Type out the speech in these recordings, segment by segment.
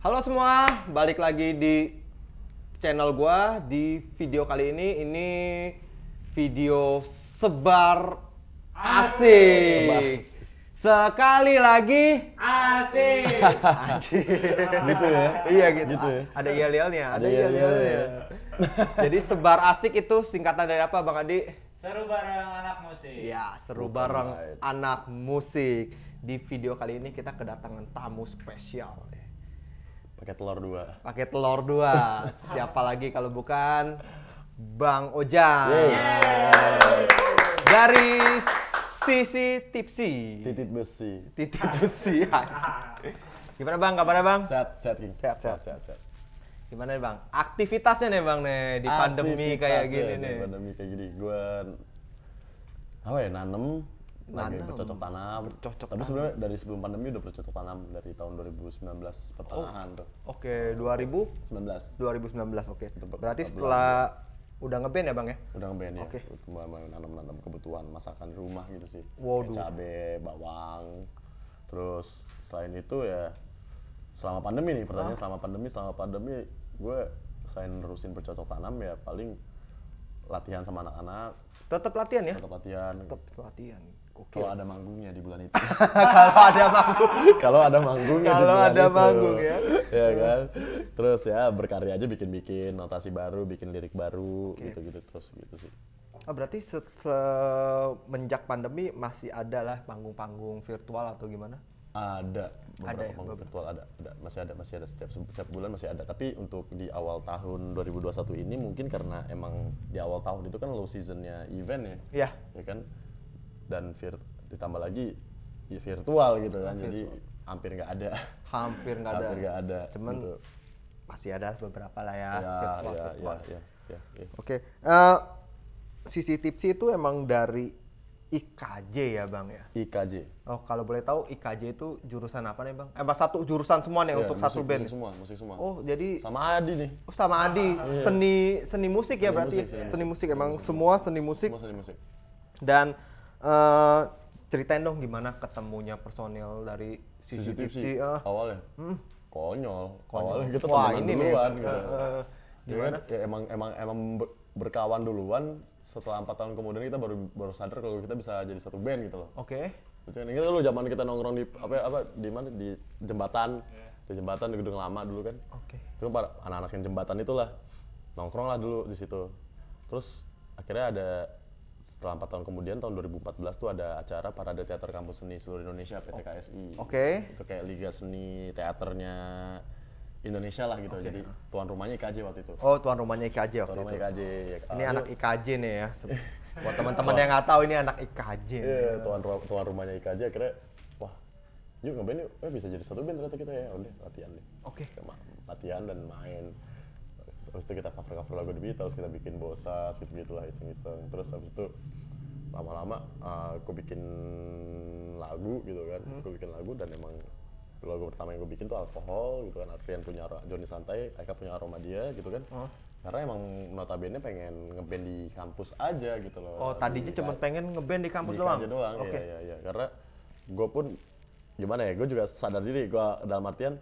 Halo semua, balik lagi di channel gua di video kali ini ini video sebar asik. Sekali lagi asik. gitu ya. Iya gitu. gitu ya. Ada yel-yelnya, ada yel-yelnya. Jadi sebar asik itu singkatan dari apa Bang Adi? Seru bareng anak musik. Ya, seru bareng anak musik. Di video kali ini kita kedatangan tamu spesial. Ya. Pakai telur dua. Pakai telur dua. Siapa lagi kalau bukan Bang Ojang. yeah. Dari sisi tipsi. Titit besi. Titit besi. Gimana Bang? Kabarnya Bang? Sehat, sehat, sehat, sehat, sehat. sehat. Gimana nih Bang? Aktivitasnya nih Bang nih di pandemi kayak gini nih. Pandemi kayak gini. gue. apa ya nanem lagi nah, tanam. bercocok tanam. Bercocok Tapi sebenarnya dari sebelum pandemi udah bercocok tanam dari tahun 2019 pertengahan oh, tuh. Oke, okay. 2019. 2019 oke. Okay. Berarti setelah udah ngeband ya, Bang ya? Udah ngeband ya. Oke. Okay. Mulai nanam-nanam kebutuhan masakan rumah gitu sih. Waduh. Cabe, bawang. Terus selain itu ya selama pandemi nih, pertanyaan ah. selama pandemi, selama pandemi gue selain nerusin bercocok tanam ya paling latihan sama anak-anak. Tetap latihan ya? Tetap latihan. Tetap latihan. Kalau ada manggungnya di bulan itu. kalau ada manggung. kalau ada manggungnya Kalau ada itu. manggung ya. ya kan. Terus ya berkarya aja bikin-bikin notasi baru, bikin lirik baru gitu-gitu terus gitu sih. Oh, berarti semenjak pandemi masih ada lah panggung-panggung virtual atau gimana? Ada beberapa ada ya, panggung virtual ada, ada masih ada masih ada setiap setiap bulan masih ada tapi untuk di awal tahun 2021 ini mungkin karena emang di awal tahun itu kan low seasonnya event ya, Iya. ya kan dan vir ditambah lagi ya virtual gitu kan virtual. jadi hampir nggak ada hampir nggak ada hampir nggak ada cuman gitu. masih ada beberapa lah ya, ya, ya virtual, ya, virtual. Ya, ya, ya, ya. oke okay. uh, eh, sisi tipsi itu emang dari IKJ ya bang ya IKJ oh kalau boleh tahu IKJ itu jurusan apa nih bang emang eh, satu jurusan semua nih yeah, untuk musik, satu band musik semua musik semua oh jadi sama Adi nih oh, sama Adi ah, iya. seni iya. seni musik seni ya berarti musik, seni, seni musik, musik emang seni musik. semua seni musik semua seni musik dan Eh, ceritain dong gimana ketemunya personil dari CCTV, CCTV uh, awalnya hmm? konyol. konyol awalnya kita Wah, ini duluan nih. gitu uh, gimana ya, emang emang emang berkawan duluan setelah empat tahun kemudian kita baru baru sadar kalau kita bisa jadi satu band gitu loh oke okay. Ini dulu zaman kita nongkrong di apa apa di mana di jembatan yeah. di jembatan di gedung lama dulu kan oke okay. itu para anak-anak yang jembatan itulah nongkrong lah dulu di situ terus akhirnya ada setelah empat tahun kemudian tahun 2014 tuh ada acara parade teater kampus seni seluruh Indonesia PTKSI oh, KSI. Oke. Okay. Itu kayak liga seni teaternya Indonesia lah gitu. Okay. Jadi tuan rumahnya IKJ waktu itu. Oh, tuan rumahnya IKJ waktu tuan rumahnya IKJ. Oh. Ini oh. anak IKJ nih ya. Buat teman-teman yang nggak tahu ini anak IKJ. Iya, ya. tuan ru tuan rumahnya IKJ akhirnya wah, yuk ngeband yuk. Eh bisa jadi satu band ternyata kita ya. Udah latihan deh. Oke. Okay. Latihan dan main habis itu kita cover cover lagu The Beatles kita bikin bosa gitu gitulah iseng iseng terus habis itu lama-lama uh, aku bikin lagu gitu kan hmm. aku bikin lagu dan emang lagu pertama yang gue bikin tuh alkohol gitu kan Adrian punya Johnny Santai Eka punya aroma dia gitu kan hmm. karena emang notabene pengen ngeband di kampus aja gitu loh oh tadinya cuma pengen ngeband di kampus di doang aja doang okay. ya, ya ya karena gue pun gimana ya gue juga sadar diri gue dalam artian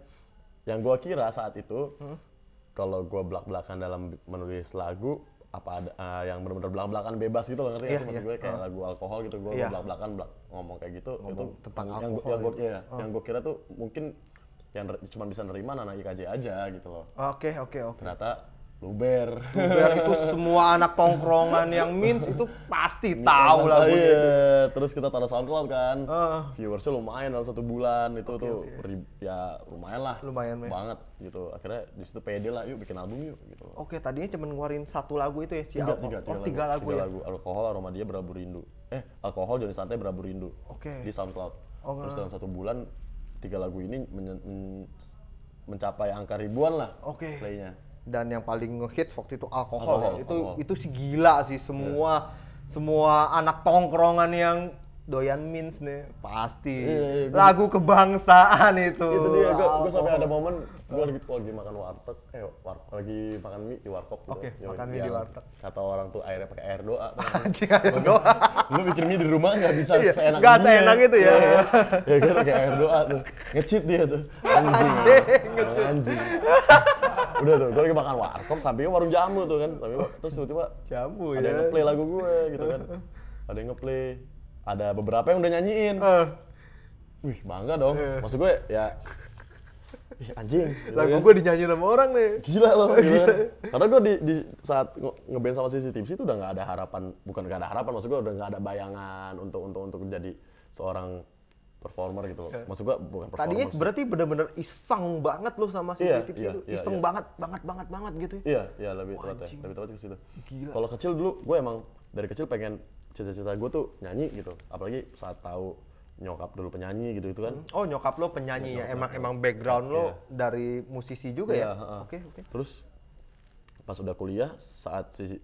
yang gue kira saat itu hmm kalau gue belak-belakan dalam menulis lagu apa ada uh, yang benar-benar belak-belakan bebas gitu loh ngerti yeah, ya maksud yeah. gue kayak uh. lagu alkohol gitu gue yeah. belak-belakan belak ngomong kayak gitu ngomong itu tentang yang alkohol yang gue gitu. ya, uh. Ah. yang gue kira tuh mungkin yang cuma bisa nerima anak IKJ aja gitu loh. Ah, oke oke oke. Ternyata luber luber itu semua anak tongkrongan yang mint itu pasti iya, tahu iya. lah iya. terus kita taruh soundcloud kan uh. viewersnya lumayan dalam satu bulan itu okay, tuh okay. ya lumayan lah lumayan ya. banget gitu akhirnya di situ pede lah yuk bikin album yuk gitu oke okay, tadinya cuma ngeluarin satu lagu itu ya si tiga, tiga, tiga, oh, tiga lagu, tiga lagu, ya? lagu alkohol aroma dia berabu rindu eh alkohol jadi santai berabu rindu oke okay. di soundcloud oh, terus dalam satu bulan tiga lagu ini men men mencapai angka ribuan lah okay. playnya dan yang paling ngehit waktu itu alkohol, ya. alkohol ya. itu alkohol. itu sih gila sih semua yeah. semua anak tongkrongan yang doyan mins nih pasti yeah, yeah, yeah, lagu kebangsaan itu itu dia gue gue sampai ada momen gue lagi, lagi makan warteg eh war, lagi makan mie di warkop gitu okay, Yo, makan mie di warteg kata orang tuh airnya pakai air doa anjing air doa lu mikir mie di rumah nggak bisa iya, seenak gak nggak seenak itu ya iya, iya. ya, kan pakai air doa tuh ngecit dia tuh anjing anjing anjing udah tuh gue lagi makan warkop sampingnya warung jamu tuh kan tapi terus tiba-tiba jamu ada ya. yang ngeplay lagu gue gitu kan ada yang ngeplay ada beberapa yang udah nyanyiin uh. wih bangga dong yeah. maksud gue ya anjing gitu lagu kan. gue dinyanyi sama orang nih gila loh gila. Gitu kan. iya. gila. karena gue di, di saat ngeband sama sisi Tipsy itu udah nggak ada harapan bukan gak ada harapan maksud gue udah nggak ada bayangan untuk untuk untuk menjadi seorang performer gitu loh. Iya. Maksud gua bukan performer. Tadinya berarti bener-bener iseng banget loh sama si yeah, iya, iya, yeah, itu. Yeah, iseng yeah. banget, banget, banget, banget gitu ya. Iya, yeah, iya lebih Wah, tepat ya. Lebih tepat ke situ. Kalau kecil dulu gua emang dari kecil pengen cita-cita gua tuh nyanyi gitu. Apalagi saat tahu nyokap dulu penyanyi gitu itu kan. Hmm. Oh, nyokap lo penyanyi ya. Emang emang background yeah. dari musisi juga yeah, ya. Oke, oke. Okay, okay. Terus pas udah kuliah saat si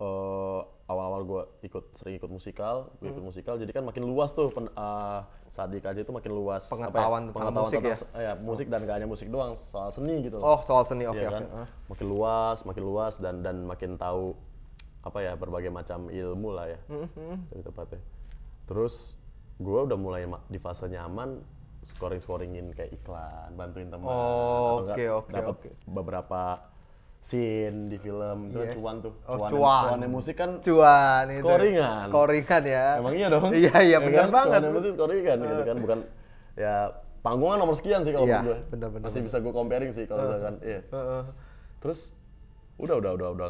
uh, awal-awal gue ikut sering ikut musikal, gue ikut hmm. musikal, jadi kan makin luas tuh pen, uh, ah, saat di KJ itu makin luas pengetahuan, apa ya, pengetahuan musik tentang, ya? ya musik dan gak hanya musik doang, soal seni gitu. Loh. Oh soal seni, oke. Okay, ya, okay, kan? okay. Uh. Makin luas, makin luas dan dan makin tahu apa ya berbagai macam ilmu lah ya hmm dari hmm. tempatnya. Terus gue udah mulai di fase nyaman scoring scoringin kayak iklan, bantuin teman, oh, atau okay, okay, dapat okay. beberapa scene di film itu kan yes. cuan tuh cuan, oh, cuan. yang musik kan cuan itu. scoringan scoringan ya emang iya dong iya iya, iya benar kan? banget cuannya musik scoringan gitu kan bukan ya panggungan nomor sekian sih kalau iya, gue masih bisa gue comparing sih kalau misalkan iya terus udah udah udah udah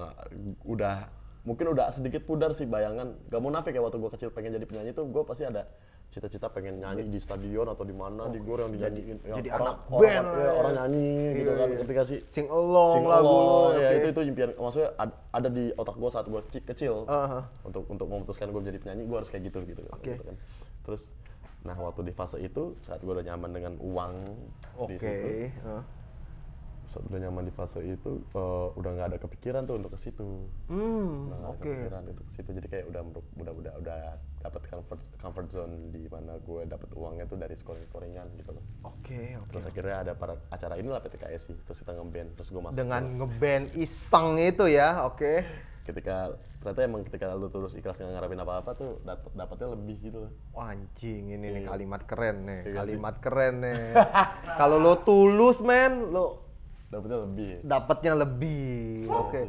udah mungkin udah sedikit pudar sih bayangan gak mau nafik ya waktu gue kecil pengen jadi penyanyi tuh gue pasti ada cita-cita pengen nyanyi di stadion atau di mana oh, di gor yang dinyanyiin jadi, ya, jadi orang, anak band orang, ya, ya, orang nyanyi iya, gitu kan ketika iya. sih sing along sing lagu along, ya itu itu impian maksudnya ada, di otak gue saat gue kecil uh -huh. untuk untuk memutuskan gue jadi penyanyi gue harus kayak gitu gitu, kan, okay. gitu kan terus nah waktu di fase itu saat gue udah nyaman dengan uang okay. di situ uh udah nyaman di fase itu uh, udah nggak ada kepikiran tuh untuk ke situ. Hmm, nah, oke. Okay. Kepikiran itu ke situ jadi kayak udah udah udah udah dapat comfort comfort zone di mana gue dapat uangnya tuh dari scoring scoringan gitu loh. Oke, okay, oke. Okay, terus akhirnya ada para acara inilah sih terus kita ngeband, terus gue masuk. Dengan ngeband iseng itu ya, oke. Okay. Ketika ternyata emang ketika lu terus ikhlas nggak ngarapin apa-apa tuh dapat dapatnya lebih gitu loh. Wah, anjing ini yeah. nih iya. kalimat keren nih, iya kalimat keren nih. Kalau lo tulus men, lo Dapatnya lebih. Dapatnya lebih. Iya oke. Okay.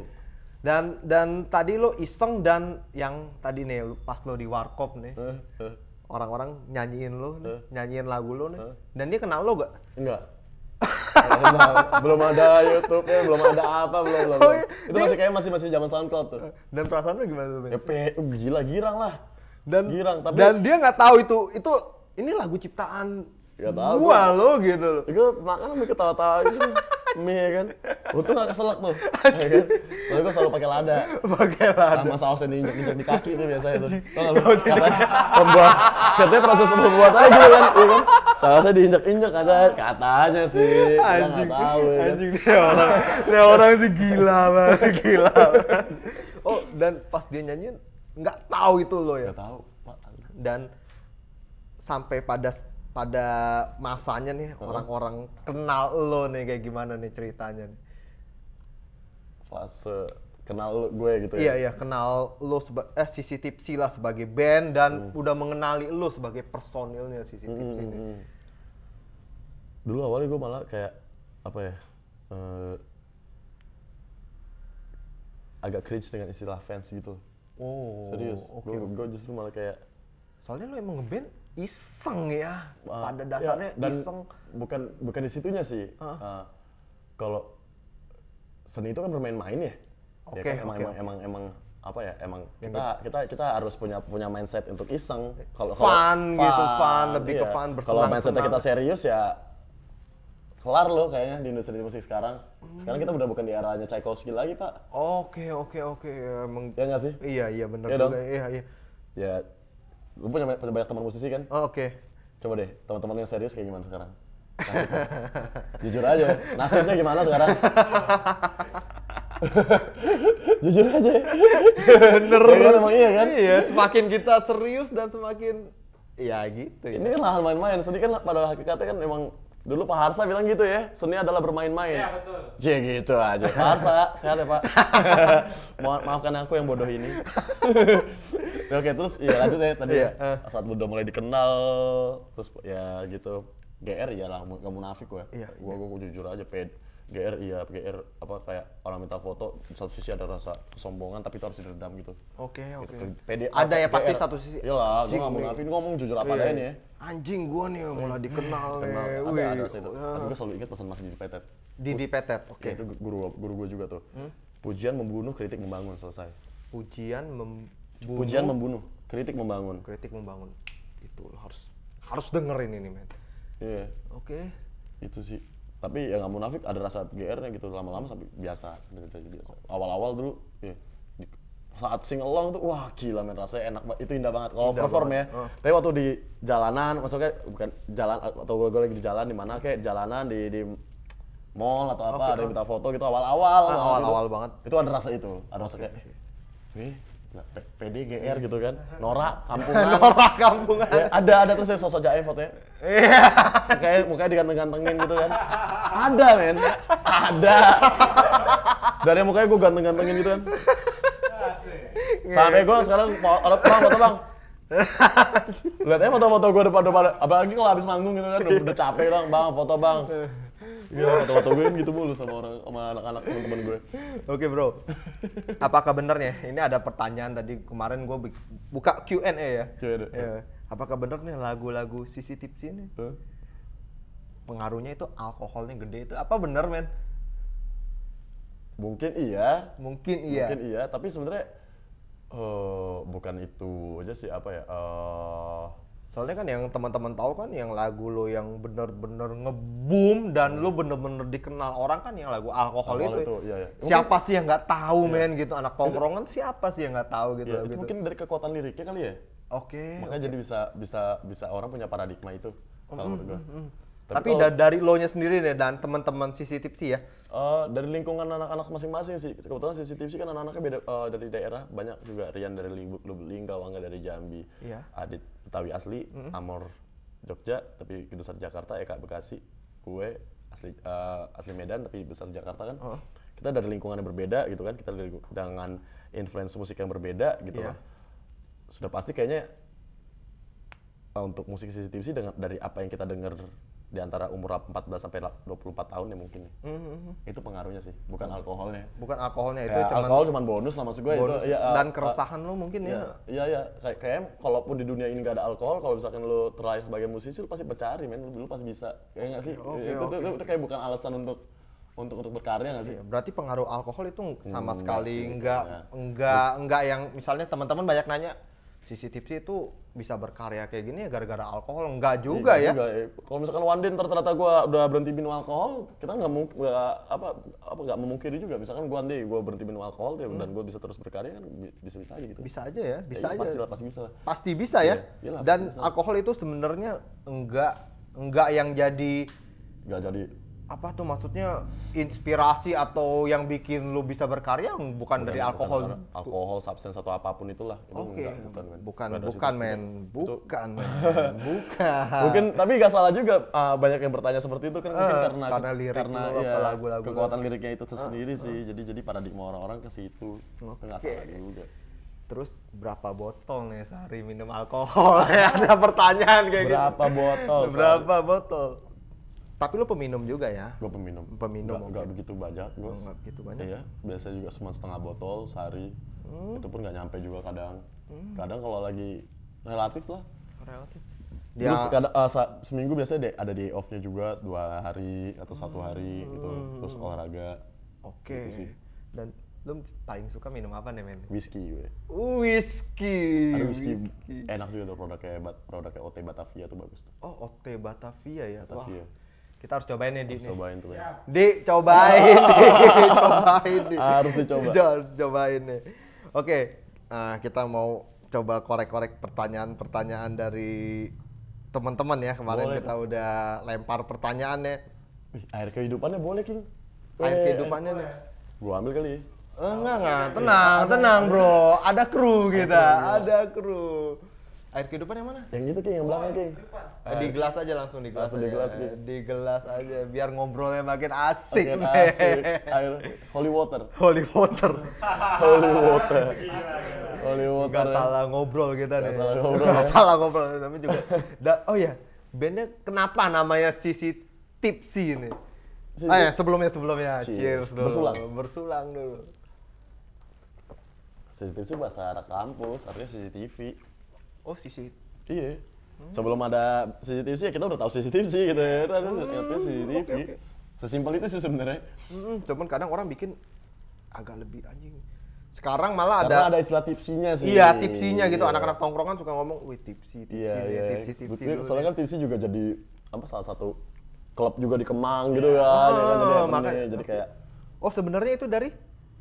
Dan dan tadi lo iseng dan yang tadi nih pas lo di warkop nih. Orang-orang nyanyiin lo, nih, nyanyiin lagu lo nih. Dan dia kenal lo gak? Enggak. belum ada YouTube ya, belum ada apa, belum belum. Oh, iya. Itu masih kayak masih masih zaman SoundCloud tuh. Dan perasaan lo gimana tuh? Ya, uh, gila girang lah. Dan girang, tapi dan dia nggak tahu itu itu ini lagu ciptaan Gak tahu. Gua lo gitu. Gue makan sampai ketawa-tawa gitu mie ya kan untung gak keselak tuh ya kan soalnya gue selalu pakai lada pakai lada sama saus yang diinjak injak di kaki tuh biasanya tuh tau lu pembuat, katanya proses pembuatannya gitu kan ya kan, iya kan? sausnya diinjak injak katanya katanya sih kita gak tau ya kan? anjing dia orang dia orang sih gila banget gila banget. oh dan pas dia nyanyiin nggak tahu itu lo ya nggak tahu dan sampai pada pada masanya nih orang-orang uh-huh. kenal lo nih kayak gimana nih ceritanya nih? fase kenal lo gue gitu ya iya iya kenal lo seba- eh sisi tipsi lah sebagai band dan hmm. udah mengenali lo sebagai personilnya sisi tipsi hmm, ini hmm, hmm. dulu awalnya gue malah kayak apa ya uh, agak cringe dengan istilah fans gitu oh serius okay. gue gue justru malah kayak soalnya lo emang ngeband iseng ya. Uh, Pada ya, dasarnya ya, dan iseng. Bukan bukan di situnya sih. uh. Uh, kalau seni itu kan bermain-main ya. Oke. Okay, ya kan? emang, okay, emang, emang emang apa ya emang kita gitu. kita kita harus punya punya mindset untuk iseng kalau fun, fun gitu fun lebih iya. ke fun bersenang kalau mindsetnya kita serius ya kelar loh kayaknya di industri musik sekarang hmm. sekarang kita udah bukan di eranya Tchaikovsky lagi pak oke oke oke okay. ya iya nggak sih iya iya benar ya juga dong? iya iya ya Lu punya, punya banyak teman musisi kan? Oh, oke. Okay. Coba deh, teman-teman yang serius kayak gimana sekarang? Jujur aja, nasibnya gimana sekarang? Jujur aja. Bener. Ya, emang iya kan? Iya, semakin kita serius dan semakin ya gitu ya. Ini kan hal main-main, seni kan pada hakikatnya kan emang Dulu Pak Harsa bilang gitu ya, seni adalah bermain-main. Iya betul. Cie ya gitu aja. Pak Harsa, sehat ya Pak. Maafkan aku yang bodoh ini. Oke, terus ya lanjut ya tadi iya, ya. Eh. Saat udah mulai dikenal terus ya gitu GR iya ya lah gak munafik gue. Iya, gue iya. gue jujur aja ped GR iya GR apa kayak orang minta foto satu sisi ada rasa kesombongan tapi itu harus diredam gitu. Oke gitu. oke. Gitu. Pede ada ya pasti satu sisi. Iya lah, gue gak munafik ngomong jujur apa adanya ini ya. Anjing gue nih mulai dikenal nih. Ada ada rasa itu. Tapi gue selalu ingat pesan Mas Didi Petet. Didi Petet, oke. Itu guru guru gue juga tuh. Hmm? Pujian membunuh, kritik membangun, selesai. Pujian mem Bunuh, pujian membunuh, kritik membangun. Kritik membangun. Itu harus harus dengerin ini, men. Iya. Yeah. Oke. Okay. Itu sih. Tapi ya nggak munafik ada rasa GR-nya gitu lama-lama sampai biasa, jadi gitu. biasa. Awal-awal dulu, ya. Yeah saat sing along tuh wah gila men rasanya enak banget itu indah banget kalau perform banget. ya uh. tapi waktu di jalanan maksudnya bukan jalan atau gue, gue lagi di jalan di mana kayak jalanan di di mall atau apa okay, ada yang oh. minta foto gitu awal-awal ah, nah, awal-awal gitu. banget itu ada rasa itu ada rasa kayak eh Nah, PDGR gitu kan Nora kampungan Nora kampungan ya, ada ada terus yang sosok jaim fotonya iya mukanya diganteng-gantengin gitu kan ada men ada dari mukanya gue ganteng-gantengin gitu kan sampai gue sekarang orang pernah foto bang lihatnya foto-foto gue depan depan apalagi kalau habis manggung gitu kan udah capek bang foto bang Iya, kata-kata gue kan gitu mulu sama orang sama anak-anak teman-teman gue. Oke, okay, Bro. Apakah benar nih? Ini ada pertanyaan tadi kemarin gue buka Q&A ya. Q&A. Ya. Iya. Apakah benar nih lagu-lagu sisi tips ini? Huh? Pengaruhnya itu alkoholnya gede itu apa benar, men? Mungkin iya. Mungkin iya. Mungkin iya, tapi sebenarnya uh, bukan itu aja sih apa ya? Uh, Soalnya kan yang teman-teman tahu kan yang lagu lo yang bener-bener ngeboom dan hmm. lo bener-bener dikenal orang kan yang lagu alkohol, alkohol itu. itu ya, ya. Siapa mungkin, sih yang nggak tahu ya. men gitu anak tongkrongan siapa sih yang nggak tahu gitu, ya, itu gitu. Mungkin dari kekuatan liriknya kali ya. Oke. Okay, Makanya okay. jadi bisa bisa bisa orang punya paradigma itu mm, kalau mm-hmm, menurut gue Mm, mm. Tapi, Tapi kalau, dari lo nya sendiri deh dan teman-teman CCTV sih ya. Uh, dari lingkungan anak-anak masing-masing sih. Kebetulan CCTV sih kan anak-anaknya beda uh, dari daerah banyak juga Rian dari Lubuk Wangga dari Jambi. Iya. Adit Betawi asli, mm -hmm. Amor Jogja, tapi besar Jakarta, Eka Bekasi, gue asli uh, asli Medan tapi besar Jakarta kan. Oh. Kita dari lingkungan yang berbeda gitu kan, kita dari dengan influence musik yang berbeda gitu yeah. Kan. Sudah pasti kayaknya eh, untuk musik CCTV sih dengan dari apa yang kita dengar di antara umur 14 sampai 24 tahun ya mungkin. Mm-hmm. Itu pengaruhnya sih, bukan hmm. alkoholnya. Bukan alkoholnya itu ya, cuman alkohol cuman bonus lah maksud gue bonus itu. Ya, dan ah, keresahan uh, lo mungkin ya. ya. Iya iya, kayak kayak kalaupun di dunia ini gak ada alkohol, kalau misalkan lo try sebagai musisi lo pasti bercari men, lo pasti bisa. kayak enggak sih? Okay, itu, okay. Itu, itu kayak bukan alasan untuk untuk untuk berkarya nggak sih? Iya, berarti pengaruh alkohol itu sama hmm, sekali enggak enggak enggak yang misalnya teman-teman banyak nanya sisi tipsi itu bisa berkarya kayak gini ya gara-gara alkohol enggak iya juga ya. ya. Kalau misalkan one day ntar ternyata gue udah berhenti minum alkohol, kita nggak mungkin apa apa nggak memungkiri juga. Misalkan gue one day gue berhenti minum alkohol ya, hmm. dan gua bisa terus berkarya kan bisa-bisa aja gitu. Bisa aja ya, bisa ya, aja. Pasti, pasti bisa lah. Pasti bisa ya. ya iyalah, dan bisa. alkohol itu sebenarnya enggak enggak yang jadi enggak jadi apa tuh maksudnya inspirasi atau yang bikin lu bisa berkarya bukan, bukan dari alkohol bukan, alkohol substance atau apapun itulah itu okay. enggak, bukan men bukan bukan bukan men bukan men bukan mungkin tapi gak salah juga uh, banyak yang bertanya seperti itu kan uh, mungkin eh, karena karena lirik karena ya, lagu-lagu kekuatan liriknya itu eh, sendiri uh, eh. uh. sih jadi jadi paradigma orang-orang ke situ okay. nggak salah juga Terus berapa botol nih sehari minum alkohol? Ada pertanyaan kayak berapa gitu. berapa botol? Berapa botol? Tapi lo peminum juga ya? Gue peminum. Peminum. Gak, gak begitu banyak, gue. Oh, gak begitu banyak. Iya, biasanya juga cuma setengah botol sehari. Hmm. Itu pun gak nyampe juga kadang. Hmm. Kadang kalau lagi relatif lah. Relatif. Dia... Terus kadang, uh, seminggu biasanya de ada day off-nya juga dua hari atau satu hari gitu. hmm. gitu. Terus olahraga. Oke. Okay. Gitu Dan lu paling suka minum apa nih men? Whisky gue. Whisky. Ada whisky, whisky. enak juga tuh produknya, produknya OT Batavia tuh bagus tuh. Oh OT Batavia ya. Batavia. Wah kita harus cobain ya, Di. cobain tuh. Ya. Di, cobain. di, cobain. Di. Harus dicoba. Harus cobain nih. Oke, okay. nah, eh, kita mau coba korek-korek pertanyaan-pertanyaan dari teman-teman ya. Kemarin boleh, kita kan? udah lempar pertanyaannya. Wih, air kehidupannya boleh, King. Air eh, kehidupannya nih. Gua ambil kali ya. eh, Enggak, enggak. Tenang, tenang, Bro. Ada kru kita. Iya. Ada kru. Air kehidupan yang mana? Yang itu King, yang belakang King. Di gelas aja langsung di gelas. Langsung aja. di gelas King. Di gelas aja biar ngobrolnya makin asik. Makin asik. Air holy water. Holy water. holy water. holy water. Gak ya. salah ngobrol kita nih. salah ngobrol. Gak ya. salah ngobrol tapi juga. Da oh ya, bandnya kenapa namanya Sisi Tipsy ini? Sisi. Ah ya, sebelumnya sebelumnya. Cheers, Cheers dulu. Bersulang. Bersulang dulu. CCTV itu bahasa arah kampus, artinya CCTV. Oh CCTV. Iya. Hmm. Sebelum ada CCTV sih ya kita udah tahu CCTV sih gitu ya. Kita hmm. CCTV. Okay, okay. Sesimpel itu sih sebenarnya. Hmm, cuman kadang orang bikin agak lebih anjing. Sekarang malah Karena ada ada istilah tipsinya sih. Iya, tipsinya gitu. Iya. Anak-anak iya. tongkrongan suka ngomong, "Wih, tipsi, tipsi, iya, iya. tipsi, tipsi." soalnya kan tipsi juga jadi apa salah satu klub juga di Kemang iya. gitu kan, ya kan. Oh, Jadi, makanya, jadi kayak Oh, sebenarnya itu dari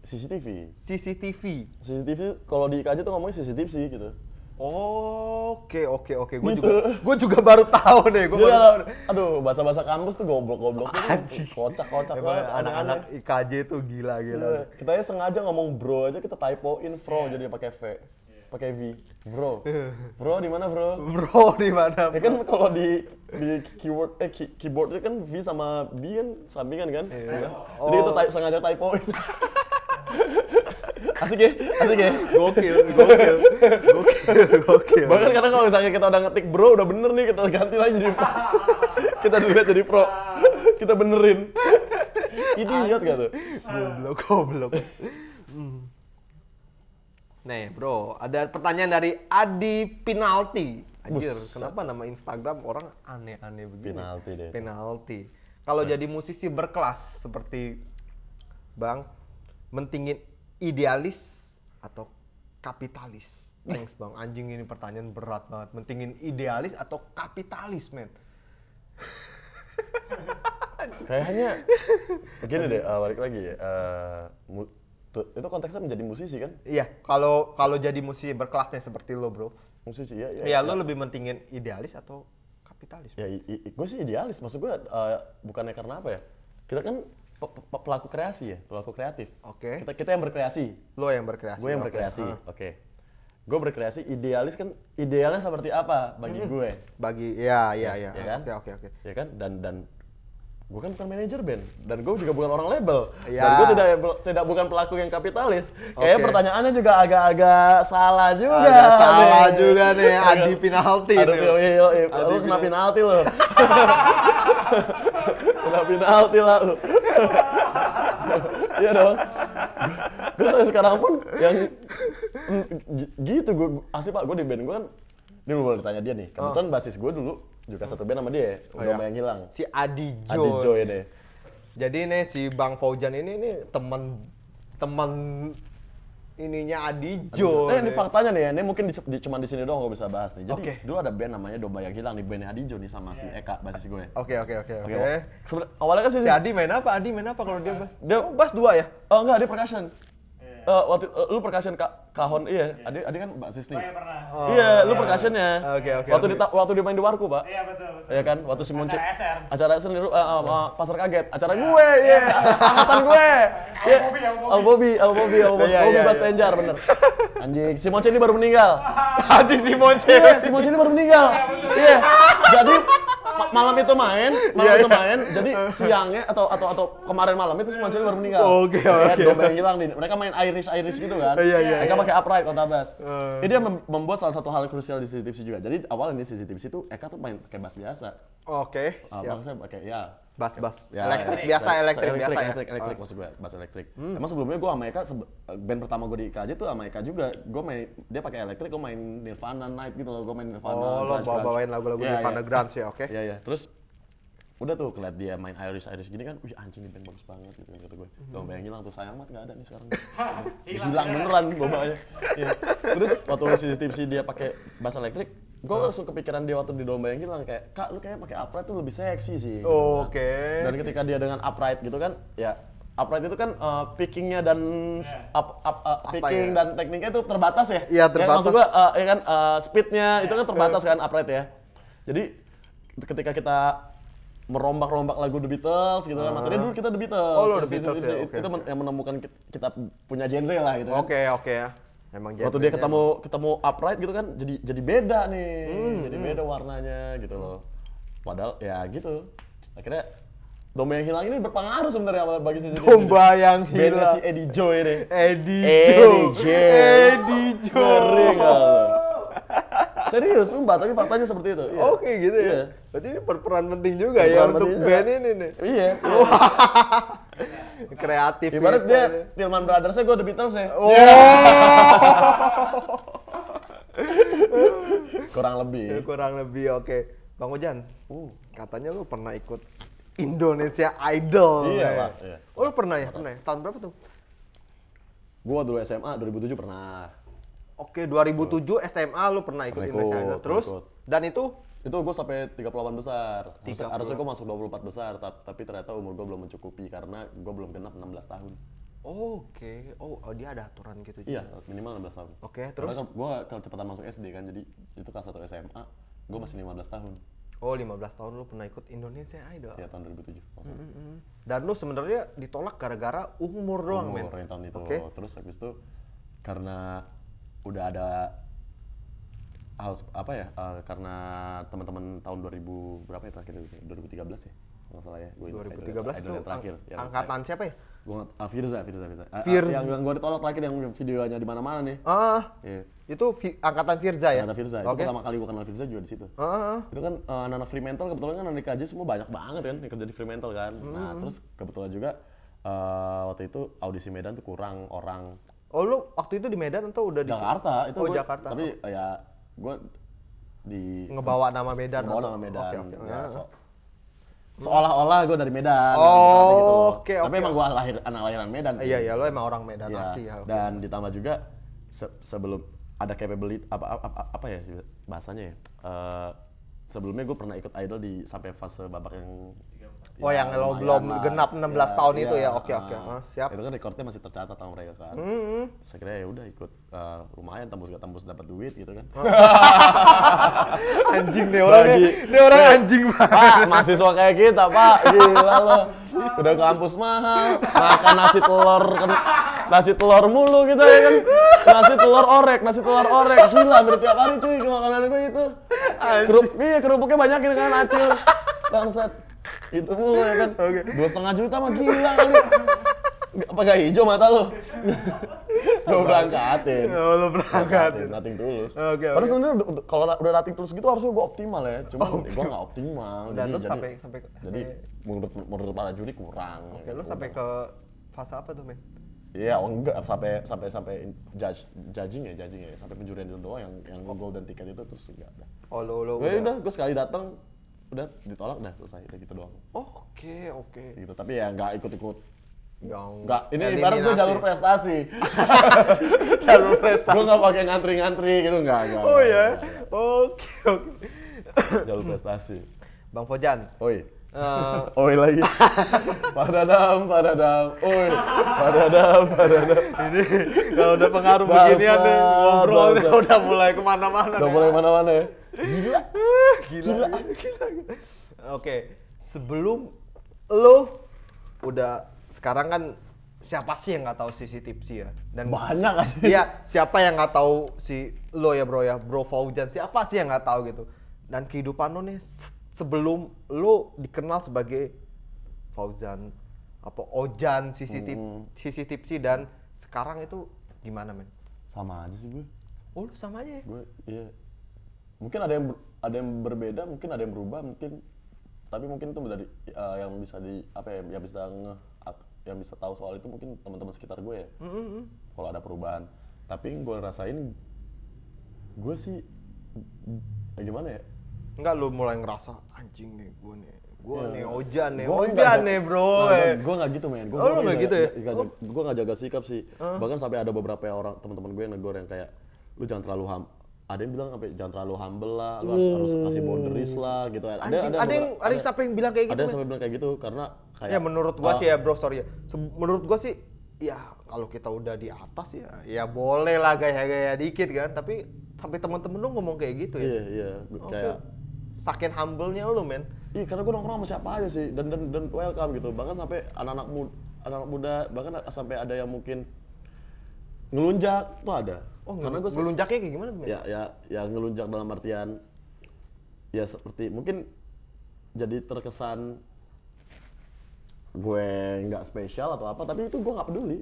CCTV. CCTV. CCTV kalau di IKJ tuh ngomongnya CCTV sih gitu. Oke oke oke, gue gitu. juga gue juga baru tahu deh. Gue baru tahu. Aduh bahasa bahasa kampus tuh goblok goblok. Anjing. Kocak kocak banget. Anak-anak IKJ tuh gila gila. Iya. Kita ya sengaja ngomong bro aja kita typoin fro yeah. jadi pakai v, iya. pakai v. Bro, iya. bro di mana bro? Bro di mana? Ya kan kalau di di keyword eh key, keyboardnya kan v sama b kan sampingan kan. Yeah. Oh. Jadi itu kita sengaja typoin. Asik ya? Asik ya? Gokil, gokil, gokil, gokil. Bahkan kadang kalau misalnya kita udah ngetik bro, udah bener nih, kita ganti lagi jadi pro. kita dulu jadi pro. kita benerin. ini Idiot gak tuh? Goblok, goblok. Hmm. Nih bro, ada pertanyaan dari Adi Penalti. Anjir, kenapa nama Instagram orang aneh-aneh begini? Penalti deh. Penalti. Kalau hmm. jadi musisi berkelas seperti Bang, mentingin idealis atau kapitalis? Thanks bang, anjing ini pertanyaan berat banget. Mentingin idealis atau kapitalis, men? Kayaknya begini deh, uh, balik lagi ya. Uh, itu konteksnya menjadi musisi kan? Iya, kalau kalau jadi musisi berkelasnya seperti lo, Bro. Musisi ya, ya. Iya, lo ya. lebih mentingin idealis atau kapitalis? Ya, gue sih idealis. Maksud gue uh, bukannya karena apa ya? Kita kan pelaku kreasi ya, pelaku kreatif. Oke. Okay. Kita kita yang berkreasi. Lo yang berkreasi. Gue yang okay. berkreasi. Ah. Oke. Okay. Gue berkreasi idealis kan idealnya seperti apa bagi hmm. gue? Bagi ya ya yes, ya. ya kan? Oke ya, oke okay, oke. Okay, ya kan dan dan gue kan bukan manajer band dan gue juga bukan orang label ya. dan gue tidak tidak bukan pelaku yang kapitalis kayaknya okay. pertanyaannya juga agak-agak salah juga agak salah juga nih adi penalti adi penalti lo kena penalti lo kena penalti lah Iya dong. Gue sampai sekarang pun yang gitu gue asli pak gue di band gue kan ini boleh tanya dia nih. Kebetulan oh. basis gue dulu juga satu band sama dia, oh, udah iya. yang hilang. Si Adi Jo. Adi Jo ini. Jadi ini si Bang Faujan ini nih teman teman ininya Adi Jo. Nah, ini faktanya nih, ya. ini mungkin di, cuma di sini doang gue bisa bahas nih. Jadi okay. dulu ada band namanya Domba yang Hilang nih bandnya Adi Jo nih sama si iya. Eka basis gue. Oke oke oke oke. Awalnya kan si, si Adi main apa? Adi main apa kalau dia bass? Dia oh, bass dua ya? Oh enggak, dia percussion uh, waktu uh, lu percussion ka, kahon iya, yeah. adik adik kan Mbak Sis nih. Oh, iya pernah. Oh, iya, lu yeah. percussionnya. Oke okay, oke. Okay, waktu okay. di waktu dia main di warku, Pak. Iya betul betul. Iya kan? Waktu si Munci. Acara SR. Acara SR di uh, uh, uh, pasar kaget. Acara yeah. gue, iya. Yeah. Angkatan gue. Iya. Al Bobby, Al Bobby, Al iya, Bobby, bobi iya, Bas iya. Tenjar bener. Anjing, si Monce ini baru meninggal. Anjing si Monce. Iya, si Monce ini baru meninggal. Iya. Jadi ma malam itu main, iya, malam yeah, itu yeah. main. Jadi siangnya atau atau atau kemarin malam itu semua cewek baru meninggal. Oke, okay, iya, oke. Okay. Domba yang hilang nih. Mereka main Irish Irish gitu kan. Iya, iya. Mereka iya. pakai upright kota bass. Uh. Eh. Ini dia membuat salah satu hal krusial di CCTV juga. Jadi awalnya di CCTV itu Eka tuh main pakai bass biasa. Oke. Okay, uh, saya pakai ya Bas ya. bas ya, elektrik, elektrik biasa elektrik, elektrik biasa elektrik, ya. Elektrik, oh. maksud gue, bas elektrik. Hmm. Emang sebelumnya gue sama Eka band pertama gue di IKJ tuh sama Eka juga. Gue main dia pakai elektrik, gue main Nirvana Night gitu loh, gue main Nirvana. Oh, lo bawa-bawain lagu-lagu yeah, ya. Nirvana yeah. Grunge ya, oke. Okay? Iya, yeah, iya. Yeah. Terus udah tuh keliat dia main Irish Irish gini kan, wih anjing nih band bagus banget gitu kan kata gue. Gak hmm. yang hilang tuh sayang banget gak ada nih sekarang. hilang beneran bawa bawanya. Iya. Terus waktu si tipsi dia pakai bas elektrik, Gue langsung kepikiran dia waktu di domba yang hilang kayak, kak lu kayak pakai upright tuh lebih seksi sih. Gitu. Kan. Oke. Okay. Dan ketika dia dengan upright gitu kan, ya upright itu kan uh, pickingnya dan yeah. up, up, uh, picking ya? dan tekniknya itu terbatas ya. Iya ya, terbatas. Ya, maksud gua, uh, ya kan uh, speednya itu kan terbatas kan upright ya. Jadi ketika kita merombak-rombak lagu The Beatles gitu kan. Uh. Ah. Materinya dulu kita The Beatles. Oh, lo The Beatles. Itu, ya, itu, okay. itu men yang menemukan kita, punya genre lah gitu kan. Oke, okay, oke okay, ya. Emang waktu dia ketemu emang. ketemu upright gitu kan jadi jadi beda nih, hmm, jadi hmm. beda warnanya gitu loh. Padahal ya gitu. Akhirnya domba yang hilang ini berpengaruh sebenarnya bagi si domba si, yang hilang. Beda si Eddie Joy nih. Eddie, Joy. Eddie Joy. Serius, sumpah, tapi faktanya seperti itu. Iya. Oke, okay, gitu ya. Iya. Berarti ini berperan penting juga ya berperan ya untuk band ini nih. Iya. iya. kreatif ya, ibarat dia Tilman Brothersnya gue The Beatles ya oh. Iya. kurang lebih ya, kurang lebih oke Bang Ojan uh. katanya lu pernah ikut Indonesia Idol iya, nah, ya. Pak, iya. oh lu pernah ya pernah, ya? tahun berapa tuh gua dulu SMA 2007 pernah oke okay, 2007 SMA lu pernah ikut Indonesia Idol terus dan itu itu gue sampai 38 besar. Harusnya, harusnya gue masuk 24 besar, tapi ternyata umur gue belum mencukupi karena gue belum genap 16 tahun. Oh, Oke, okay. oh, oh dia ada aturan gitu iya, juga. Iya, minimal 16 tahun. Oke, okay, terus? Karena gue cepetan masuk SD kan, jadi itu kelas 1 SMA, gue masih 15 tahun. Oh, 15 tahun lu pernah ikut Indonesia Idol? Iya, tahun 2007. Mm -hmm. Dan lu sebenarnya ditolak gara-gara umur doang, umur, men? Umur, tahun itu. Okay. Terus habis itu, karena udah ada hal apa ya uh, karena teman-teman tahun 2000 berapa ya terakhir 2013 ya nggak salah ya gue 2013 itu terakhir ang yang angkatan siapa ya gue uh, ah, Firza Firza Firza ah, ah, Firza yang, yang gue ditolak terakhir yang videonya di mana-mana nih ah yeah. itu fi angkatan Firza ya angkatan Firza okay. itu pertama kali gue kenal Firza juga di situ ah. itu kan uh, anak-anak Fremantle kebetulan kan anak kaji semua banyak banget kan yang kerja di Fremantle kan nah, hmm. nah terus kebetulan juga uh, waktu itu audisi Medan tuh kurang orang Oh lu waktu itu di Medan atau udah di Jakarta? Itu oh, Jakarta. Tapi oh. ya gue di ngebawa nama Medan ngebawa nama Medan okay, okay. Ya, so, seolah-olah gue dari Medan gitu, oh, gitu Okay, tapi okay. emang gue lahir anak lahiran Medan sih iya iya lo emang orang Medan ya, asli ya okay. dan ditambah juga se sebelum ada capability apa apa, apa, apa ya bahasanya ya uh, sebelumnya gue pernah ikut idol di sampai fase babak yang Iya, oh yang lo belum genap 16 ya, tahun ya, itu iya. ya, oke oke, uh, siap. Itu kan rekornya masih tercatat sama mereka kan. Mm -hmm. Saya kira ya udah ikut uh, lumayan tembus gak tembus dapat duit gitu kan. Ah. anjing nih orang Bagi, nih orang iya. anjing banget. Pak, mahasiswa kayak kita pak, gila lo. Udah kampus mahal, makan nasi telur kan nasi telur mulu gitu ya kan. Nasi telur orek, nasi telur orek, gila berarti. hari cuy makanan gue itu. Kerup, iya kerupuknya banyak gitu kan acil. Bangsat gitu mulu ya kan. Oke. Dua setengah juta mah gila kali. Apa gak hijau mata lo? lo berangkatin. Oh, lo berangkatin. nating tulus. Oke. Okay, Padahal sebenarnya kalau udah nating tulus gitu harusnya gue optimal ya. Cuma okay. gue gak optimal. Dan jadi, lo sampai sampai jadi menurut menurut para juri kurang. Oke, okay, lo sampai ke fase apa tuh, men? Iya, yeah, oh, enggak sampai sampai sampai judge judging ya, judging ya. Sampai penjurian itu doang yang yang golden ticket itu terus enggak ada. Oh, lo lo. Gue udah, gue sekali datang udah ditolak dah selesai kayak gitu doang oke oke gitu tapi ya nggak ikut-ikut Enggak, ini eliminasi. ibarat gue jalur prestasi. jalur prestasi. gue nggak pakai ngantri-ngantri gitu nggak, nggak. Oh ya, oke oke. Jalur prestasi. Bang Fojan. Oi. Uh, oi lagi. pada dam Oi. pada dam Ini kalau udah pengaruh beginian nih, ngobrolnya udah mulai kemana-mana. Udah mulai kemana-mana ya. Gila. Gila. Gila. Gila. Oke, sebelum lo udah sekarang kan siapa sih yang nggak tahu sisi tipsi ya dan mana sih ya siapa yang nggak tahu si lo ya bro ya bro Faujan siapa sih yang nggak tahu gitu dan kehidupan lo nih sebelum lo dikenal sebagai Fauzan apa Ojan sisi tip, hmm. sisi tipsi dan sekarang itu gimana men sama aja sih gue oh lu sama aja ya gue iya mungkin ada yang ada yang berbeda mungkin ada yang berubah mungkin tapi mungkin itu dari uh, yang bisa di apa ya yang bisa nge, yang bisa tahu soal itu mungkin teman-teman sekitar gue ya mm -hmm. kalau ada perubahan tapi yang gue rasain gue sih ya gimana ya Enggak lu mulai ngerasa anjing nih gue nih gue yeah. nih ojan nih ojan nih bro nah, gue nggak gitu men gue oh, nggak gitu ya oh. gue nggak jaga sikap sih uh. bahkan sampai ada beberapa orang teman-teman gue yang negor yang kayak lu jangan terlalu ham ada yang bilang sampai jangan terlalu humble lah, lu harus, hmm. harus kasih boundaries lah gitu. Ada Anjing, ada, ada, yang ada, yang sampai yang bilang kayak gitu. Ada sampai bilang kayak gitu karena kayak Ya menurut gua uh, sih ya bro story ya. Menurut gua sih ya kalau kita udah di atas ya ya boleh lah gaya-gaya dikit kan, tapi sampai temen-temen lu ngomong kayak gitu ya. Iya, iya. Okay. Kayak saking humble-nya lu, men. Iya, karena gua nongkrong sama siapa aja sih dan dan dan welcome gitu. Bahkan sampai anak-anak muda anak-anak muda bahkan sampai ada yang mungkin ngelunjak tuh ada. Oh, karena gue ngelunjaknya kayak gimana tuh? Ya, ya, ya ngelunjak dalam artian ya seperti mungkin jadi terkesan gue nggak spesial atau apa, tapi itu gue nggak peduli.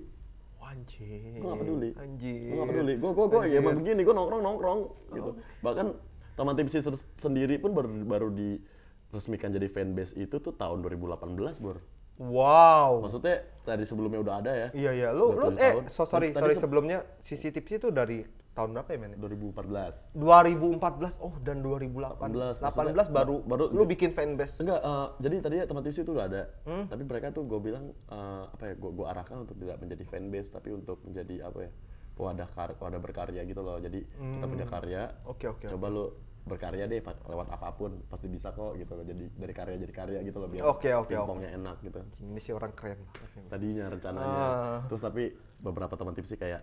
Anjir. Gue gak peduli. Ya anjir. Gue gak peduli. Gue gue gue ya emang begini. Gue nongkrong nongkrong gitu. oh. gitu. Bahkan Taman TPC sendiri pun baru baru diresmikan jadi fanbase itu tuh tahun 2018 bro. Wow. Maksudnya dari sebelumnya udah ada ya? Iya iya. Lu lu eh so, sorry Tadi sorry se sebelumnya sisi tips itu dari tahun berapa ya men? 2014. 2014 oh dan 2018. 18, 18 baru baru lu bikin fanbase. Enggak uh, jadi tadi teman tips itu udah ada. Hmm? Tapi mereka tuh gue bilang uh, apa ya gue gue arahkan untuk tidak menjadi fanbase tapi untuk menjadi apa ya? wadah kar wadah berkarya gitu loh. Jadi hmm. kita punya karya. Oke okay, oke. Okay, coba okay. lu berkarya deh lewat apapun pasti bisa kok gitu loh jadi dari karya jadi karya gitu loh biar okay, okay, pingpongnya okay. enak gitu ini sih orang keren tadinya rencananya uh. terus tapi beberapa teman tipsi kayak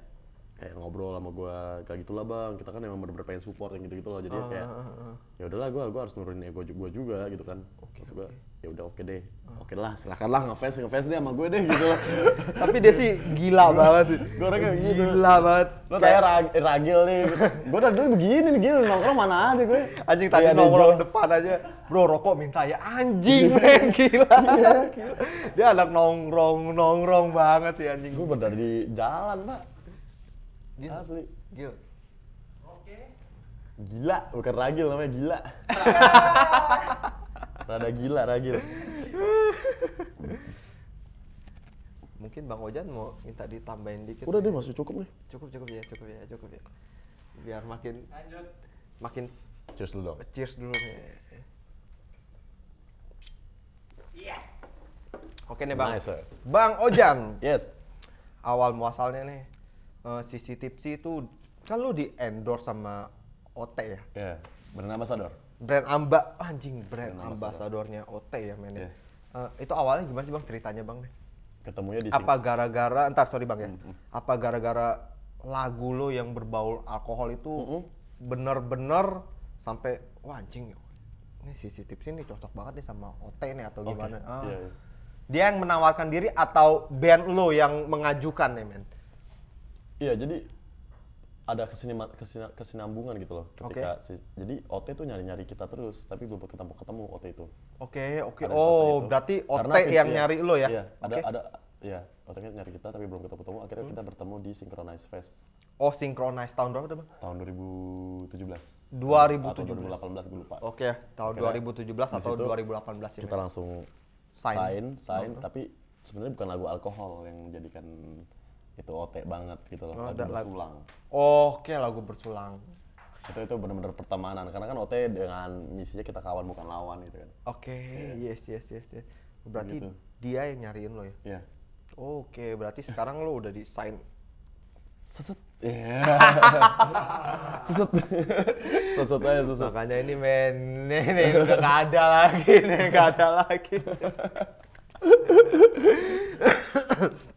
kayak ngobrol sama gue kayak gitulah bang kita kan emang bener-bener pengen support yang gitu-gitu lah jadi uh, kayak uh, uh. ya udahlah gue gue harus nurunin ego gue juga gitu kan okay, terus okay. ya udah oke okay deh uh. oke okay lah silakanlah ngefans ngefans deh sama gue deh gitu lah tapi dia sih gila banget sih gue orang kayak gitu gila banget lo kayak rag ragil nih gue gitu. udah dulu begini nih gila nongkrong mana aja gue anjing tadi ya, nongkrong depan aja bro rokok minta ya anjing iya. men gila. Iya, gila dia anak nongkrong nongkrong banget ya anjing gue di jalan pak Gil. Asli. Gil. Oke. Gila, bukan ragil namanya gila. Rada gila ragil. Mungkin Bang Ojan mau minta ditambahin dikit. Udah ya? deh, masih cukup nih. Cukup, cukup ya, cukup ya, cukup ya. Biar makin lanjut. Makin cheers dulu Cheers dulu nih. Iya. Oke nih Bang. Bang Ojan. yes. Awal muasalnya nih uh, sisi tipsi itu kan lu di endorse sama OT ya. Iya. Yeah. Brand ambassador. Brand amba oh, anjing brand, brand ambassadornya OT ya men. Yeah. Ya? Iya. Uh, itu awalnya gimana sih bang ceritanya bang? Ketemunya di Apa gara-gara entar sorry bang ya. Mm -hmm. Apa gara-gara lagu lo yang berbau alkohol itu mm -hmm. sampai wah anjing ini sisi tips ini cocok banget nih sama OT nih atau okay. gimana? Yeah, yeah. Iya. Dia yang menawarkan diri atau band lo yang mengajukan nih men? Iya, jadi ada kesinima, kesina, kesinambungan gitu loh ketika okay. si, jadi OT tuh nyari-nyari kita terus tapi belum ketemu ketemu OT itu. Oke, okay, oke. Okay. Oh, oh, berarti OT Karena yang ya, nyari lo ya. Iya, ada okay. ada ya, OT nyari kita tapi belum ketemu ketemu akhirnya hmm. kita bertemu di Synchronize Fest. Oh, Synchronize tahun berapa, Bang? Tahun 2017. 2017 atau 2018 gue lupa. Oke, okay, tahun akhirnya 2017 atau 2018 ya. Kita langsung sign sign, sign tapi sebenarnya bukan lagu alkohol yang menjadikan itu otek banget gitu loh oh, lagu bersulang oh, oke okay, lagu bersulang itu itu benar-benar pertemanan karena kan OT dengan misinya kita kawan bukan lawan gitu kan oke okay, iya. yeah. yes yes yes yes berarti gitu. dia yang nyariin lo ya yeah. oke okay. berarti sekarang lo udah di sign seset yeah. seset seset aja seset makanya ini men ini nggak ada lagi nih nggak ada lagi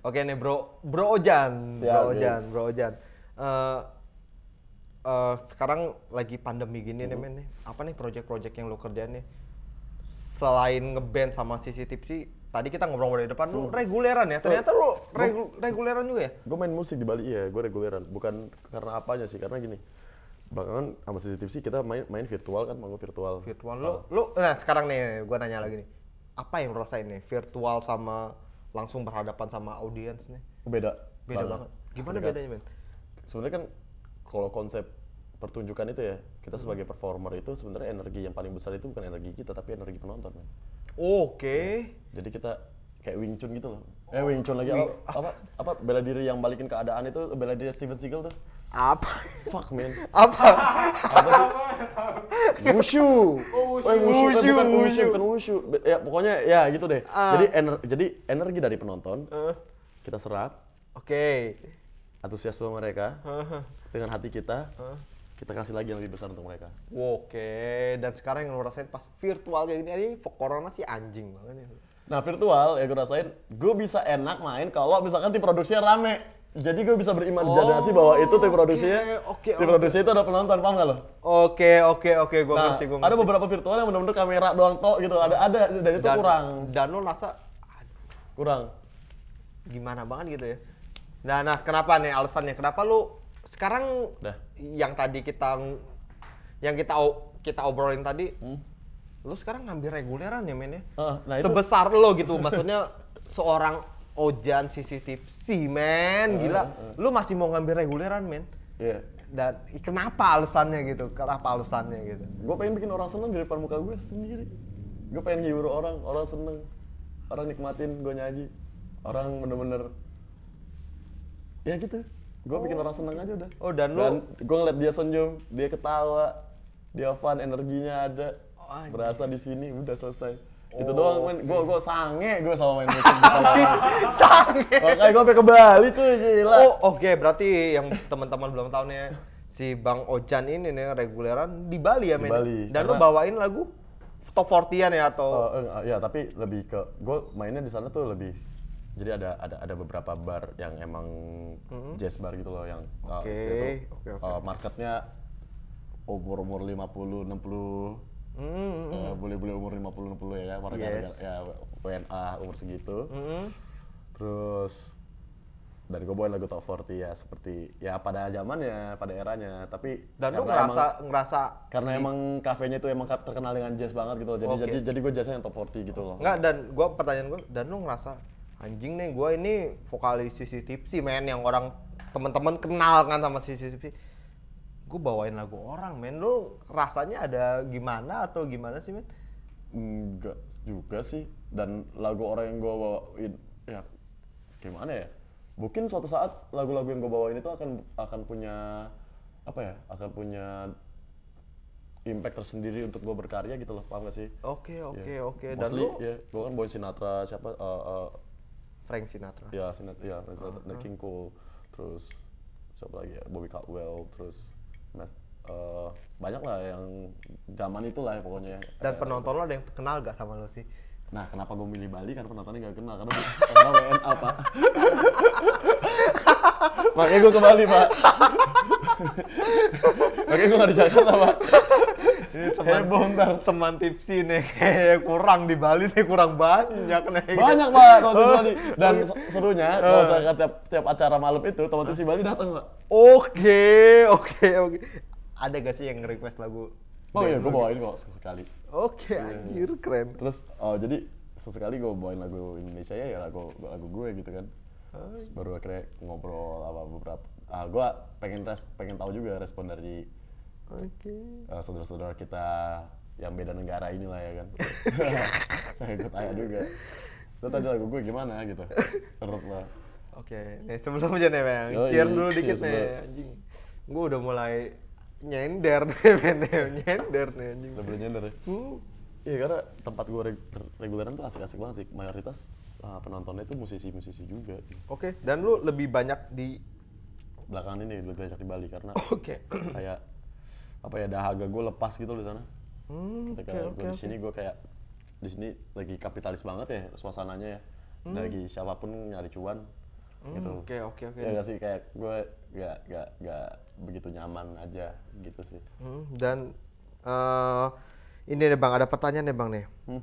Oke nih bro, bro Ojan, Siap, bro Ojan, bro Ojan. Uh, uh, sekarang lagi pandemi gini hmm. nih men, apa nih project-project yang lo kerjain nih? Selain ngeband sama sisi tipsi, tadi kita ngobrol-ngobrol depan, hmm. lu reguleran ya? Ternyata lo regu reguleran juga ya? Gue main musik di Bali, ya, gue reguleran. Bukan karena apanya sih, karena gini, Bahkan sama CCTV tipsi kita main main virtual kan manggung virtual virtual lo oh. Ah. lo nah sekarang nih gue nanya lagi nih apa yang lo rasain nih virtual sama langsung berhadapan sama audiens nih? Beda. Beda banget. banget. Gimana Beda. bedanya, men? Sebenarnya kan kalau konsep pertunjukan itu ya, kita hmm. sebagai performer itu sebenarnya energi yang paling besar itu bukan energi kita tapi energi penonton, men. Oke. Okay. Ya. Jadi kita kayak Wing Chun gitu loh. Eh oh, Wing Chun lagi apa, apa apa bela diri yang balikin keadaan itu bela diri Steven Seagal tuh. Apa? Fuck man. Apa? Apa? wushu. Oh, wushu. wushu. Bukan wushu, Ya pokoknya ya gitu deh. Uh. Jadi ener jadi energi dari penonton uh. kita serap. Oke. Okay. Antusiasme mereka uh. dengan hati kita. Uh kita kasih lagi yang lebih besar untuk mereka. Oke, dan sekarang yang lo rasain pas virtual kayak gini, ini corona sih anjing banget ya. Nah virtual ya gue rasain, gue bisa enak main kalau misalkan tim produksinya rame jadi gue bisa berimajinasi oh, bahwa itu tim produksinya, okay, okay, tim okay. itu ada penonton, paham gak lo? Oke, oke, oke, gue nah, ngerti, gue Ada beberapa virtual yang benar-benar kamera doang tok gitu, ada ada dan itu dan, kurang. Dan lo rasa kurang. Gimana banget gitu ya? Nah, nah kenapa nih alasannya? Kenapa lo sekarang Udah. yang tadi kita yang kita kita obrolin tadi, hmm? lo sekarang ngambil reguleran ya men ya? Uh, nah Sebesar itu... lo gitu, maksudnya seorang Ojan CCTV, tipsi men gila uh, uh. lu masih mau ngambil reguleran men yeah. dan kenapa alasannya gitu kenapa alasannya gitu gue pengen bikin orang seneng di depan gue sendiri gue pengen hibur orang orang seneng orang nikmatin gue nyaji orang bener-bener ya gitu gue oh. bikin orang seneng aja udah oh dan, dan lu gue ngeliat dia senyum dia ketawa dia fun energinya ada oh, berasa di sini udah selesai Oh, itu doang okay. gue gue sange gue sama main musik sange makanya gue sampai ke Bali cuy gila oh oke okay. berarti yang teman-teman belum tahu nih si Bang Ojan ini nih reguleran di Bali ya men di Bali. dan Karena... lu bawain lagu top 40-an ya atau uh, uh, ya tapi lebih ke gue mainnya di sana tuh lebih jadi ada ada ada beberapa bar yang emang mm-hmm. jazz bar gitu loh yang eh, oke okay. uh, itu, okay, okay. Uh, marketnya umur umur 50 60 Mm-hmm. Uh, eh, boleh-boleh umur 50-60 ya kan, warga yes. ya WNA umur segitu. Mm-hmm. Terus dan gue bawain lagu top 40 ya seperti ya pada zamannya pada eranya tapi dan lu ngerasa emang, ngerasa karena di... emang kafenya itu emang terkenal dengan jazz banget gitu loh. jadi okay. jadi jadi gue jazznya yang top 40 gitu loh enggak dan gue pertanyaan gue dan lu ngerasa anjing nih gue ini vokalis sisi tipsi men yang orang teman-teman kenal kan sama sisi tipsi gue bawain lagu orang men lo rasanya ada gimana atau gimana sih men enggak juga sih dan lagu orang yang gue bawain ya gimana ya mungkin suatu saat lagu-lagu yang gue bawain itu akan akan punya apa ya akan punya impact tersendiri untuk gue berkarya gitu loh paham gak sih oke ya. oke oke okay. dan lu ya yeah, gue kan bawain Sinatra siapa uh, uh, Frank Sinatra ya Sinatra ya Frank Sinatra uh -huh. King Cole terus siapa lagi ya Bobby Caldwell terus Nah, uh, banyak lah yang zaman itulah ya pokoknya. Dan penonton lo ada yang kenal gak sama lo sih? Nah, kenapa gue milih Bali? Karena penontonnya gak kenal, karena, karena WNA, apa Makanya gue ke Bali, Pak. Oke, gue gak di Jakarta, Pak. teman, Heboh ntar. Teman tipsi nih, kayak kurang di Bali nih, kurang banyak nih. Banyak, Pak, teman tipsi Bali. Oh. Dan serunya, eh. kalau saya tiap, tiap acara malam itu, teman tipsi Bali datang, Pak. Oke, oke, oke. Ada gak sih yang request lagu? Oh iya, gue bawain gitu? kok sekali. Oke, okay, iya. anjir, keren. Terus, oh jadi sesekali gue bawain lagu Indonesia ya, ya lagu, lagu gue gitu kan. Terus oh. baru akhirnya ngobrol apa beberapa uh, ah, gue pengen res pengen tahu juga respon dari okay. uh, eh, saudara-saudara kita yang beda negara inilah ya kan pengen gue tanya juga lo tadi lagu gue gimana gitu menurut lo Oke, okay. nih sebelumnya nih Bang, oh, cheer iya, dulu dikit nih anjing. Gue udah mulai nyender nih men, nyender nih anjing. Udah mulai nyender ya? Hmm. Iya karena tempat gue reg reguleran tuh asik-asik banget sih, mayoritas uh, penontonnya itu musisi-musisi juga. Oke, okay. dan lu lebih banyak di belakangan ini lebih banyak di Bali karena okay. kayak apa ya dahaga gue lepas gitu di sana. Hmm, okay, gue okay, di sini okay. gue kayak di sini lagi kapitalis banget ya suasananya ya. Hmm. Lagi siapapun nyari cuan hmm, gitu. Oke okay, oke okay, oke. Okay. Ya gak sih kayak gue gak gak gak begitu nyaman aja gitu sih. Hmm, dan uh, ini deh bang ada pertanyaan deh bang nih. Hmm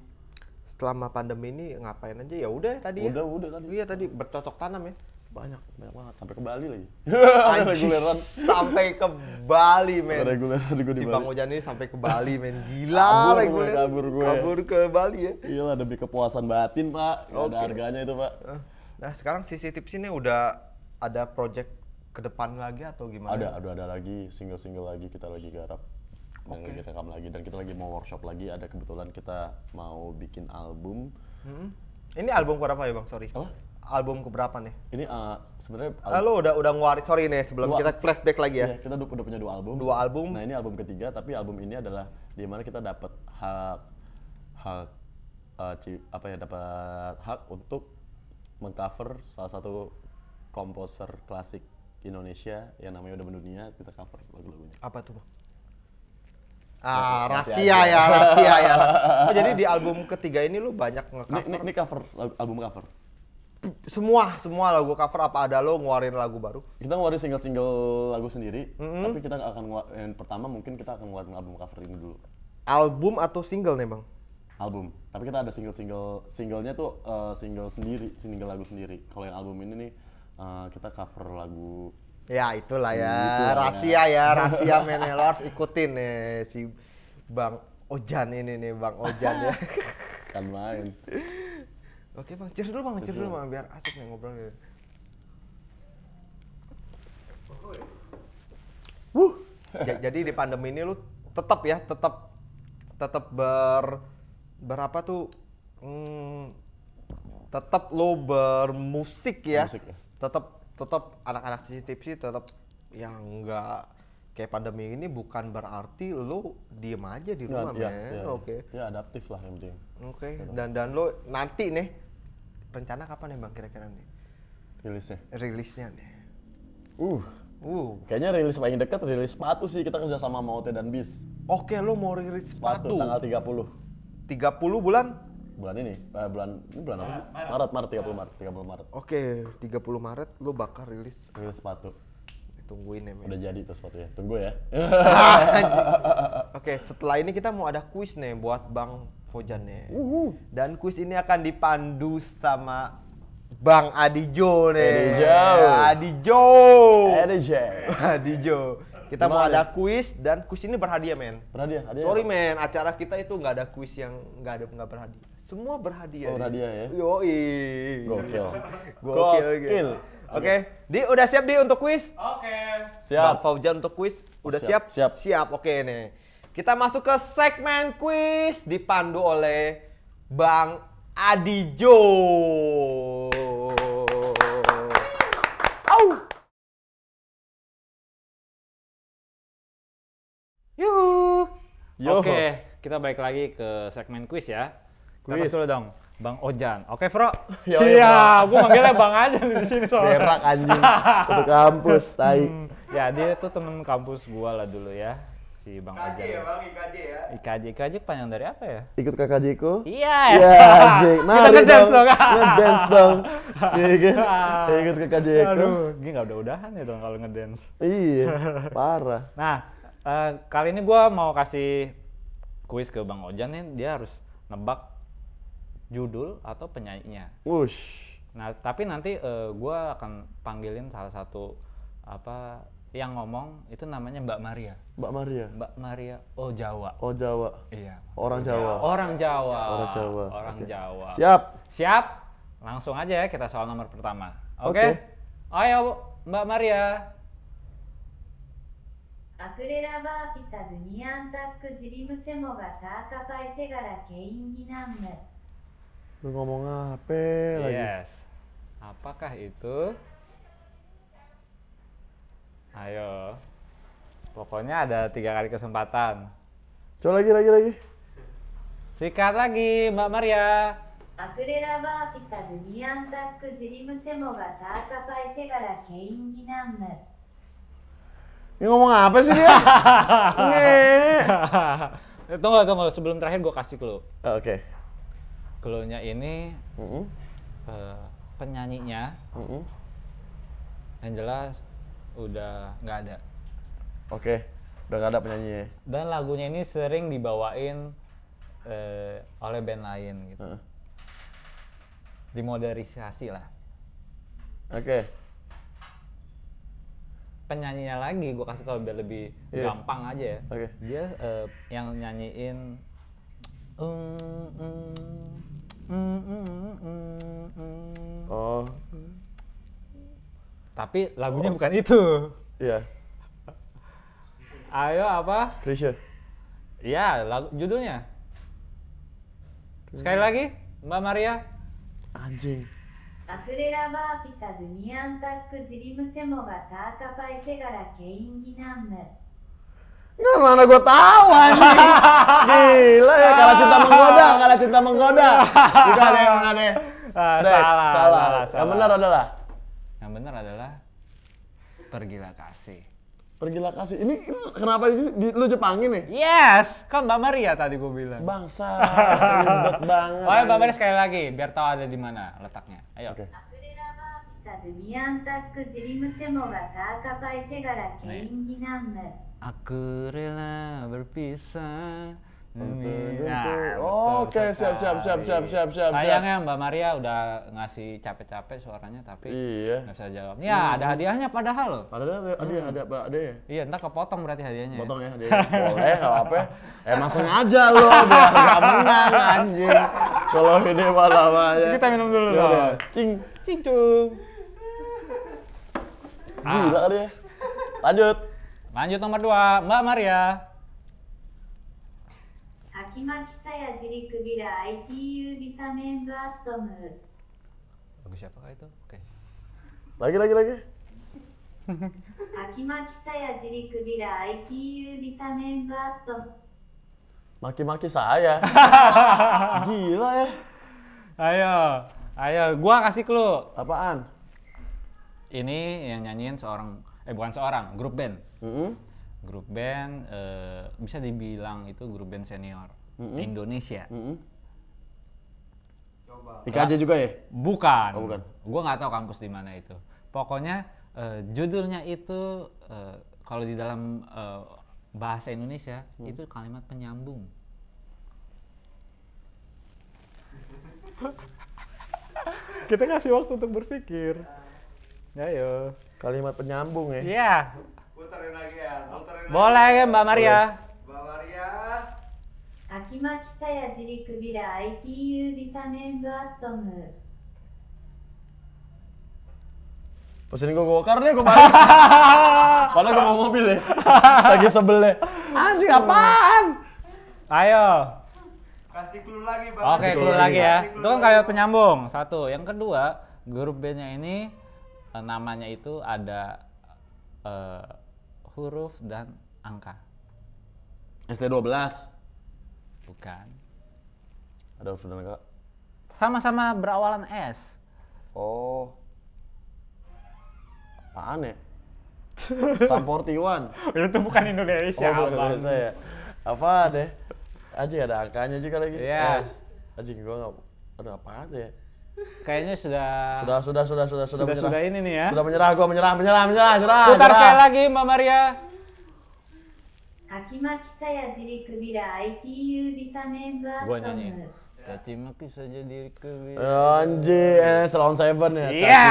selama pandemi ini ngapain aja ya udah tadi udah ya. udah tadi iya tadi bercocok tanam ya banyak banyak banget sampai ke Bali lagi reguleran sampai ke Bali men reguleran gue di si Bang Ojan ini sampai ke Bali men gila kabur reguler kabur gue kabur ke Bali ya iyalah demi kepuasan batin pak okay. ada harganya itu pak eh, nah sekarang sisi tips ini udah ada project ke depan lagi atau gimana ada ada ada lagi single single lagi kita lagi garap dan okay. lagi rekam lagi dan kita lagi mau workshop lagi ada kebetulan kita mau bikin album hmm. ini album berapa ya bang sorry apa album keberapa nih? Ini uh, sebenarnya Halo, eh, udah udah nguari, sorry nih sebelum dua, kita flashback lagi ya. Iya, kita udah punya dua album. Dua album. Nah, ini album ketiga tapi album ini adalah di mana kita dapat hak hak uh, apa ya dapat hak untuk mengcover salah satu komposer klasik Indonesia yang namanya udah mendunia kita cover lagu-lagunya. Apa tuh, ya, Ah, rahasia ya, rahasia ya. Oh, jadi di album ketiga ini lu banyak nge-cover. ini cover album cover semua semua lagu cover apa ada lo ngeluarin lagu baru kita ngeluarin single-single lagu sendiri mm-hmm. tapi kita akan yang pertama mungkin kita akan ngeluarin album cover ini dulu album atau single nih bang album tapi kita ada single-single singlenya tuh uh, single sendiri single lagu sendiri kalau yang album ini nih uh, kita cover lagu ya itulah ya, ya. rahasia ya, ya. rahasia menelors ikutin nih si bang Ojan ini nih bang Ojan ya kan main Oke bang, cheers dulu bang, cheers, bang, biar asik nih ngobrol nih. Wuh. Jadi di pandemi ini lu tetap ya, tetap tetap ber berapa tuh hmm, tetap lo bermusik ya. Musik ya. Tetap tetap anak-anak CCTV tipsi tetap yang enggak kayak pandemi ini bukan berarti lo diem aja di iya, rumah ya, ya, ya. oke okay. ya adaptif lah yang penting oke okay. dan dan lo nanti nih rencana kapan nih ya, bang kira-kira nih? Rilisnya? Rilisnya nih. Uh, Uh. Kayaknya rilis paling dekat rilis sepatu sih kita kerja sama sama OT dan Bis. Oke, lo mau rilis sepatu, sepatu tanggal tiga puluh bulan? Bulan ini. Eh, bulan ini bulan apa sih? Maret, Maret, 30 Maret, 30 Maret. Oke, tiga puluh Maret lo bakal rilis rilis sepatu. Tungguin ya, men. Udah jadi tuh sepatunya. Tunggu ya. Oke, setelah ini kita mau ada kuis nih buat Bang Fojannya. Uhuh. Dan kuis ini akan dipandu sama Bang Adi Jo nih. Adi Jo. Eh, Adi Jo. Adi Jo. Adi Jo. Kita Gimana? mau ada kuis dan kuis ini berhadiah men. Berhadiah. Hadiah Sorry men, acara kita itu nggak ada kuis yang nggak ada nggak berhadiah. Semua berhadiah. Semua berhadiah ya. i. Gokil. Gokil. Gitu. Gokil. Oke, okay. Di udah siap Di untuk kuis? Oke. Okay. Siap. Bang Fauzan untuk kuis udah siap? Siap. Siap. siap. Oke okay, nih. Kita masuk ke segmen quiz dipandu oleh Bang Adijo. Oh. Yuhu. Yo. Oke, kita balik lagi ke segmen quiz ya. Quiz. Kita quiz dulu dong. Bang Ojan. Oke, Bro. Iya, ya, gue manggilnya Bang aja di sini soalnya. Berak anjing. Ke kampus, tai. Hmm, ya, dia tuh temen kampus gua lah dulu ya si Bang IKJ Ajar. ya Bang, IKJ ya. IKJ, IKJ panjang dari apa ya? Ikut KKJ ku? Iya. Iya, asik. Ya. Mari Kita dong. dong. ngedance dong. Iya kan? Ikut KKJ ku. Aduh, gini nggak udah-udahan ya dong kalau ngedance. Iya, parah. Nah, uh, kali ini gue mau kasih kuis ke Bang Ojan nih, dia harus nebak judul atau penyanyinya. Wush. Nah, tapi nanti uh, eh, gue akan panggilin salah satu apa yang ngomong itu namanya Mbak Maria. Mbak Maria. Mbak Maria Oh Jawa. Oh Jawa. Iya. Orang Jawa. Orang Jawa. Orang Jawa. Orang okay. Jawa. Siap. Siap. Langsung aja ya kita soal nomor pertama. Oke. Okay? Okay. Ayo Mbak Maria. Lu ngomong apa lagi? Yes. Apakah itu? Ayo. Pokoknya ada tiga kali kesempatan. Coba lagi, lagi, lagi. Sikat lagi, Mbak Maria. Ini ngomong apa sih dia? Eh, tunggu, tunggu. Sebelum terakhir gue kasih clue. Ah, oke. Okay. Clue-nya ini mm -hmm. uh, penyanyinya mm -hmm. yang jelas udah nggak ada. Oke, okay. udah nggak ada penyanyinya. Dan lagunya ini sering dibawain uh, oleh band lain gitu. Uh. Dimodernisasi lah. Oke. Okay. Penyanyinya lagi gue kasih tau biar lebih yeah. gampang aja ya. Oke. Okay. Dia uh, yang nyanyiin Mm, mm, mm, mm, mm, mm, mm. mm. Oh, tapi lagunya oh. bukan itu. Iya. Ayo apa? Krisya. Iya, lagu judulnya. Sekali lagi, Mbak Maria. Anjing. nggak Ya mana gue tahu anjing. Gila ya, kalah cinta menggoda, kalah cinta menggoda. Bukan ya, yang ada. Ah, salah, salah, salah. Yang benar adalah yang benar adalah pergilah kasih pergilah kasih ini, ini kenapa di, di, lu Jepangin nih yes kan Mbak Maria tadi gue bilang bangsa ribet banget oh Mbak Maria sekali lagi biar tahu ada di mana letaknya ayo okay. Aku rela berpisah Nah, Oke, okay. siap, siap, siap, siap, siap, siap. Sayangnya Mbak Maria udah ngasih capek-capek suaranya, tapi iya. nggak bisa jawab. Ya, hmm. ada hadiahnya padahal loh. Padahal ada hadiah, hmm. ada apa ada ya? Iya, ntar kepotong berarti hadiahnya. Ya. Potong ya hadiahnya. Boleh, apa-apa. Emang sengaja lo biar nggak menang anjing. Kalau ini malah aja. Kita minum dulu. Ya, ya. Cing, cing cung. Ah. dia. Lanjut. Lanjut nomor dua, Mbak Maria. Maki saya Jirik ITU bisa Atom. siapa kah itu? Oke. Okay. Lagi lagi lagi. maki saya jadi Bila ITU bisa Membu Atom. Maki-maki saya. Gila ya. Ayo, ayo, gua kasih clue. Apaan? Ini yang nyanyiin seorang, eh bukan seorang, grup band. Mm -hmm grup band uh, bisa dibilang itu grup band senior mm-hmm. Indonesia. Mm-hmm. Coba. IKJ juga ya? Bukan. Oh, bukan. Gue nggak tahu kampus di mana itu. Pokoknya uh, judulnya itu uh, kalau di dalam uh, bahasa Indonesia mm. itu kalimat penyambung. Kita kasih waktu untuk berpikir. Ya yo. Kalimat penyambung ya. Iya. Yeah. Putarin lagi ya. Boleh lagi. ya Mbak Maria. Boleh. 秋巻さや自力ビラ ITU gue gokar deh balik, Padahal gue mau mobil ya. Lagi sebelnya. Anjing apaan? Ayo. Kasih clue lagi Bang. Oke, okay, clue lagi ya. Itu kan kalian penyambung. Satu. Yang kedua, grup nya ini eh, namanya itu ada eh, huruf dan angka. ST12. Bukan. Ada huruf dan Kak. Sama-sama berawalan S. Oh. Apaan ya? Sam 41. itu bukan Indonesia, oh, bukan Indonesia ya. Apa deh? Ya? aja ada angkanya juga lagi. Iya. Yes. Oh, Aji gua ada aduh apaan ya? Kayaknya sudah sudah sudah sudah sudah sudah sudah, ini nih ya. Sudah menyerah gue menyerah menyerah menyerah menyerah. Putar menyerah. sekali lagi Mbak Maria. Kaki maki saya jadi kebira ITU bisa membuat Gua nyanyi. Kaki maki saja diri kebira. Anjir, eh, Salon Seven ya. Iya,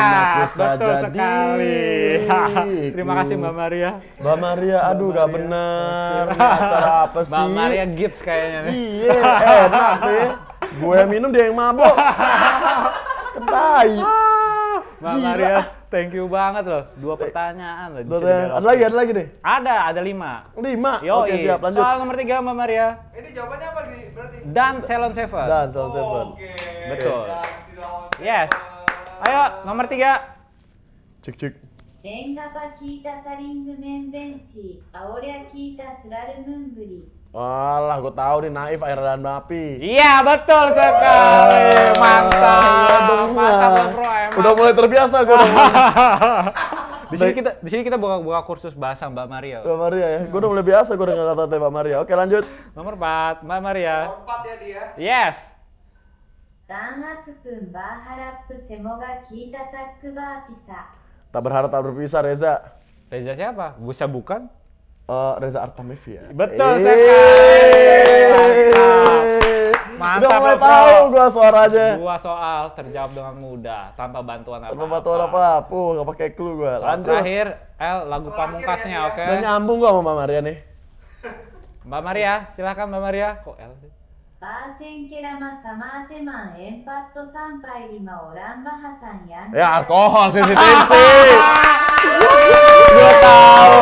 yeah, betul sekali. Terima kasih Mbak Maria. Mbak Maria, aduh Mbak gak benar. bener. apa sih? Mbak Maria Gits kayaknya nih. Iya, enak deh. Ya. Gue minum dia yang mabok. Ketai. Ah, Mbak Maria. Thank you banget loh. Dua pertanyaan loh. Dua pertanyaan. Ada lagi, ada lagi nih. Ada, ada lima. Lima. Yo, Oke, siap. Lanjut. Soal nomor tiga, Mbak Maria. Ini jawabannya apa nih? Berarti. Dan Salon Seven. Dan Salon Seven. Oh, Oke. Okay. Betul. Yes. Ayo, nomor tiga. Cik cik. レンガパキータサリングメンベンシー、アオリャキータスラルムングリ、Alah, gue tahu nih Naif air dan api. Iya betul sekali, mantap, iya mantap iya. bro. Emang. Udah mulai terbiasa gue. di sini kita di sini kita buka buka kursus bahasa Mbak Maria. Mbak Maria ya, gue udah mulai biasa gue dengan kata-kata Mbak Maria. Oke lanjut. Nomor 4, Mbak Maria. Nomor 4 ya dia. Yes. semoga kita tak berpisah. Tak berharap tak berpisah Reza. Reza siapa? Busa bukan? uh, Reza ya. Betul sekali. Mantap. Udah mulai tahu gua suaranya. Gua soal terjawab dengan mudah tanpa bantuan apa. Tanpa bantuan apa, apa nggak pakai clue gua. Soal Lanjut. Terakhir, L, lagu pamungkasnya, oke? Okay? Udah nyambung gua sama Mbak Maria nih. Mbak Maria, silakan Mbak Maria. Kok L sih? 番線キラマサマーテマンエンパット参拝リマオランバハさんやん。いや、alkohol ya, sensitif sih. Gua tahu.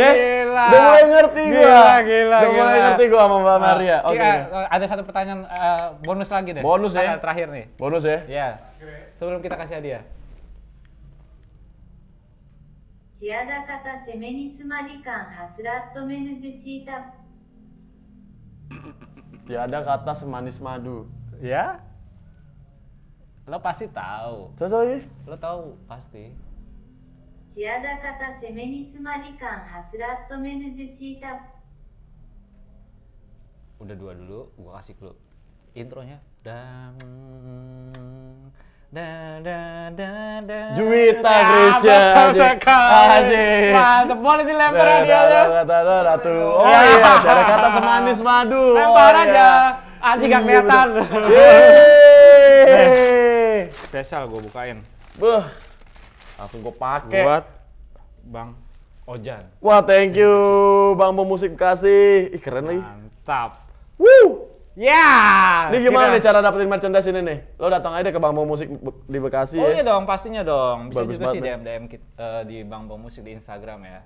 Eh, gila. Udah mulai ngerti gila, Gila, gila, Udah mulai ngerti gue sama Mbak Maria. Oke. Okay. Eh, ada satu pertanyaan uh, bonus lagi deh. Bonus ya. Terakhir nih. Bonus ya. Iya. Sebelum kita kasih hadiah. チアダカタセメニスマリカンハスラットメヌジュシータ Tiada kata semanis madu. Ya? Lo pasti tahu. Coba lagi. Lo tahu pasti. チアダカタセメニスマリカンハスラットメヌジュシータ udah dua dulu gua kasih clue intronya dan Da, da, da, da, Juwita Grisha nah, Asik Mantep boleh dilempar hadiahnya Ratu Oh iya dari kata semanis madu Lempar oh, aja Aji iya. gak iya, kelihatan nah. Nah. Spesial gue bukain Buh Langsung gue pakai. Buat Bang Ojan. Wah, thank you Bang pemusik Bekasi. Ih, keren Mantap. lagi. Mantap. Woo! Ya. Yeah, ini gimana kita... nih cara dapetin merchandise ini nih? Lo datang aja ke Bang Bom Musik di Bekasi. Oh ya. iya dong, pastinya dong. Bisa Bagus juga sih DM DM kita, uh, eh, di Bang Bom Musik di Instagram ya.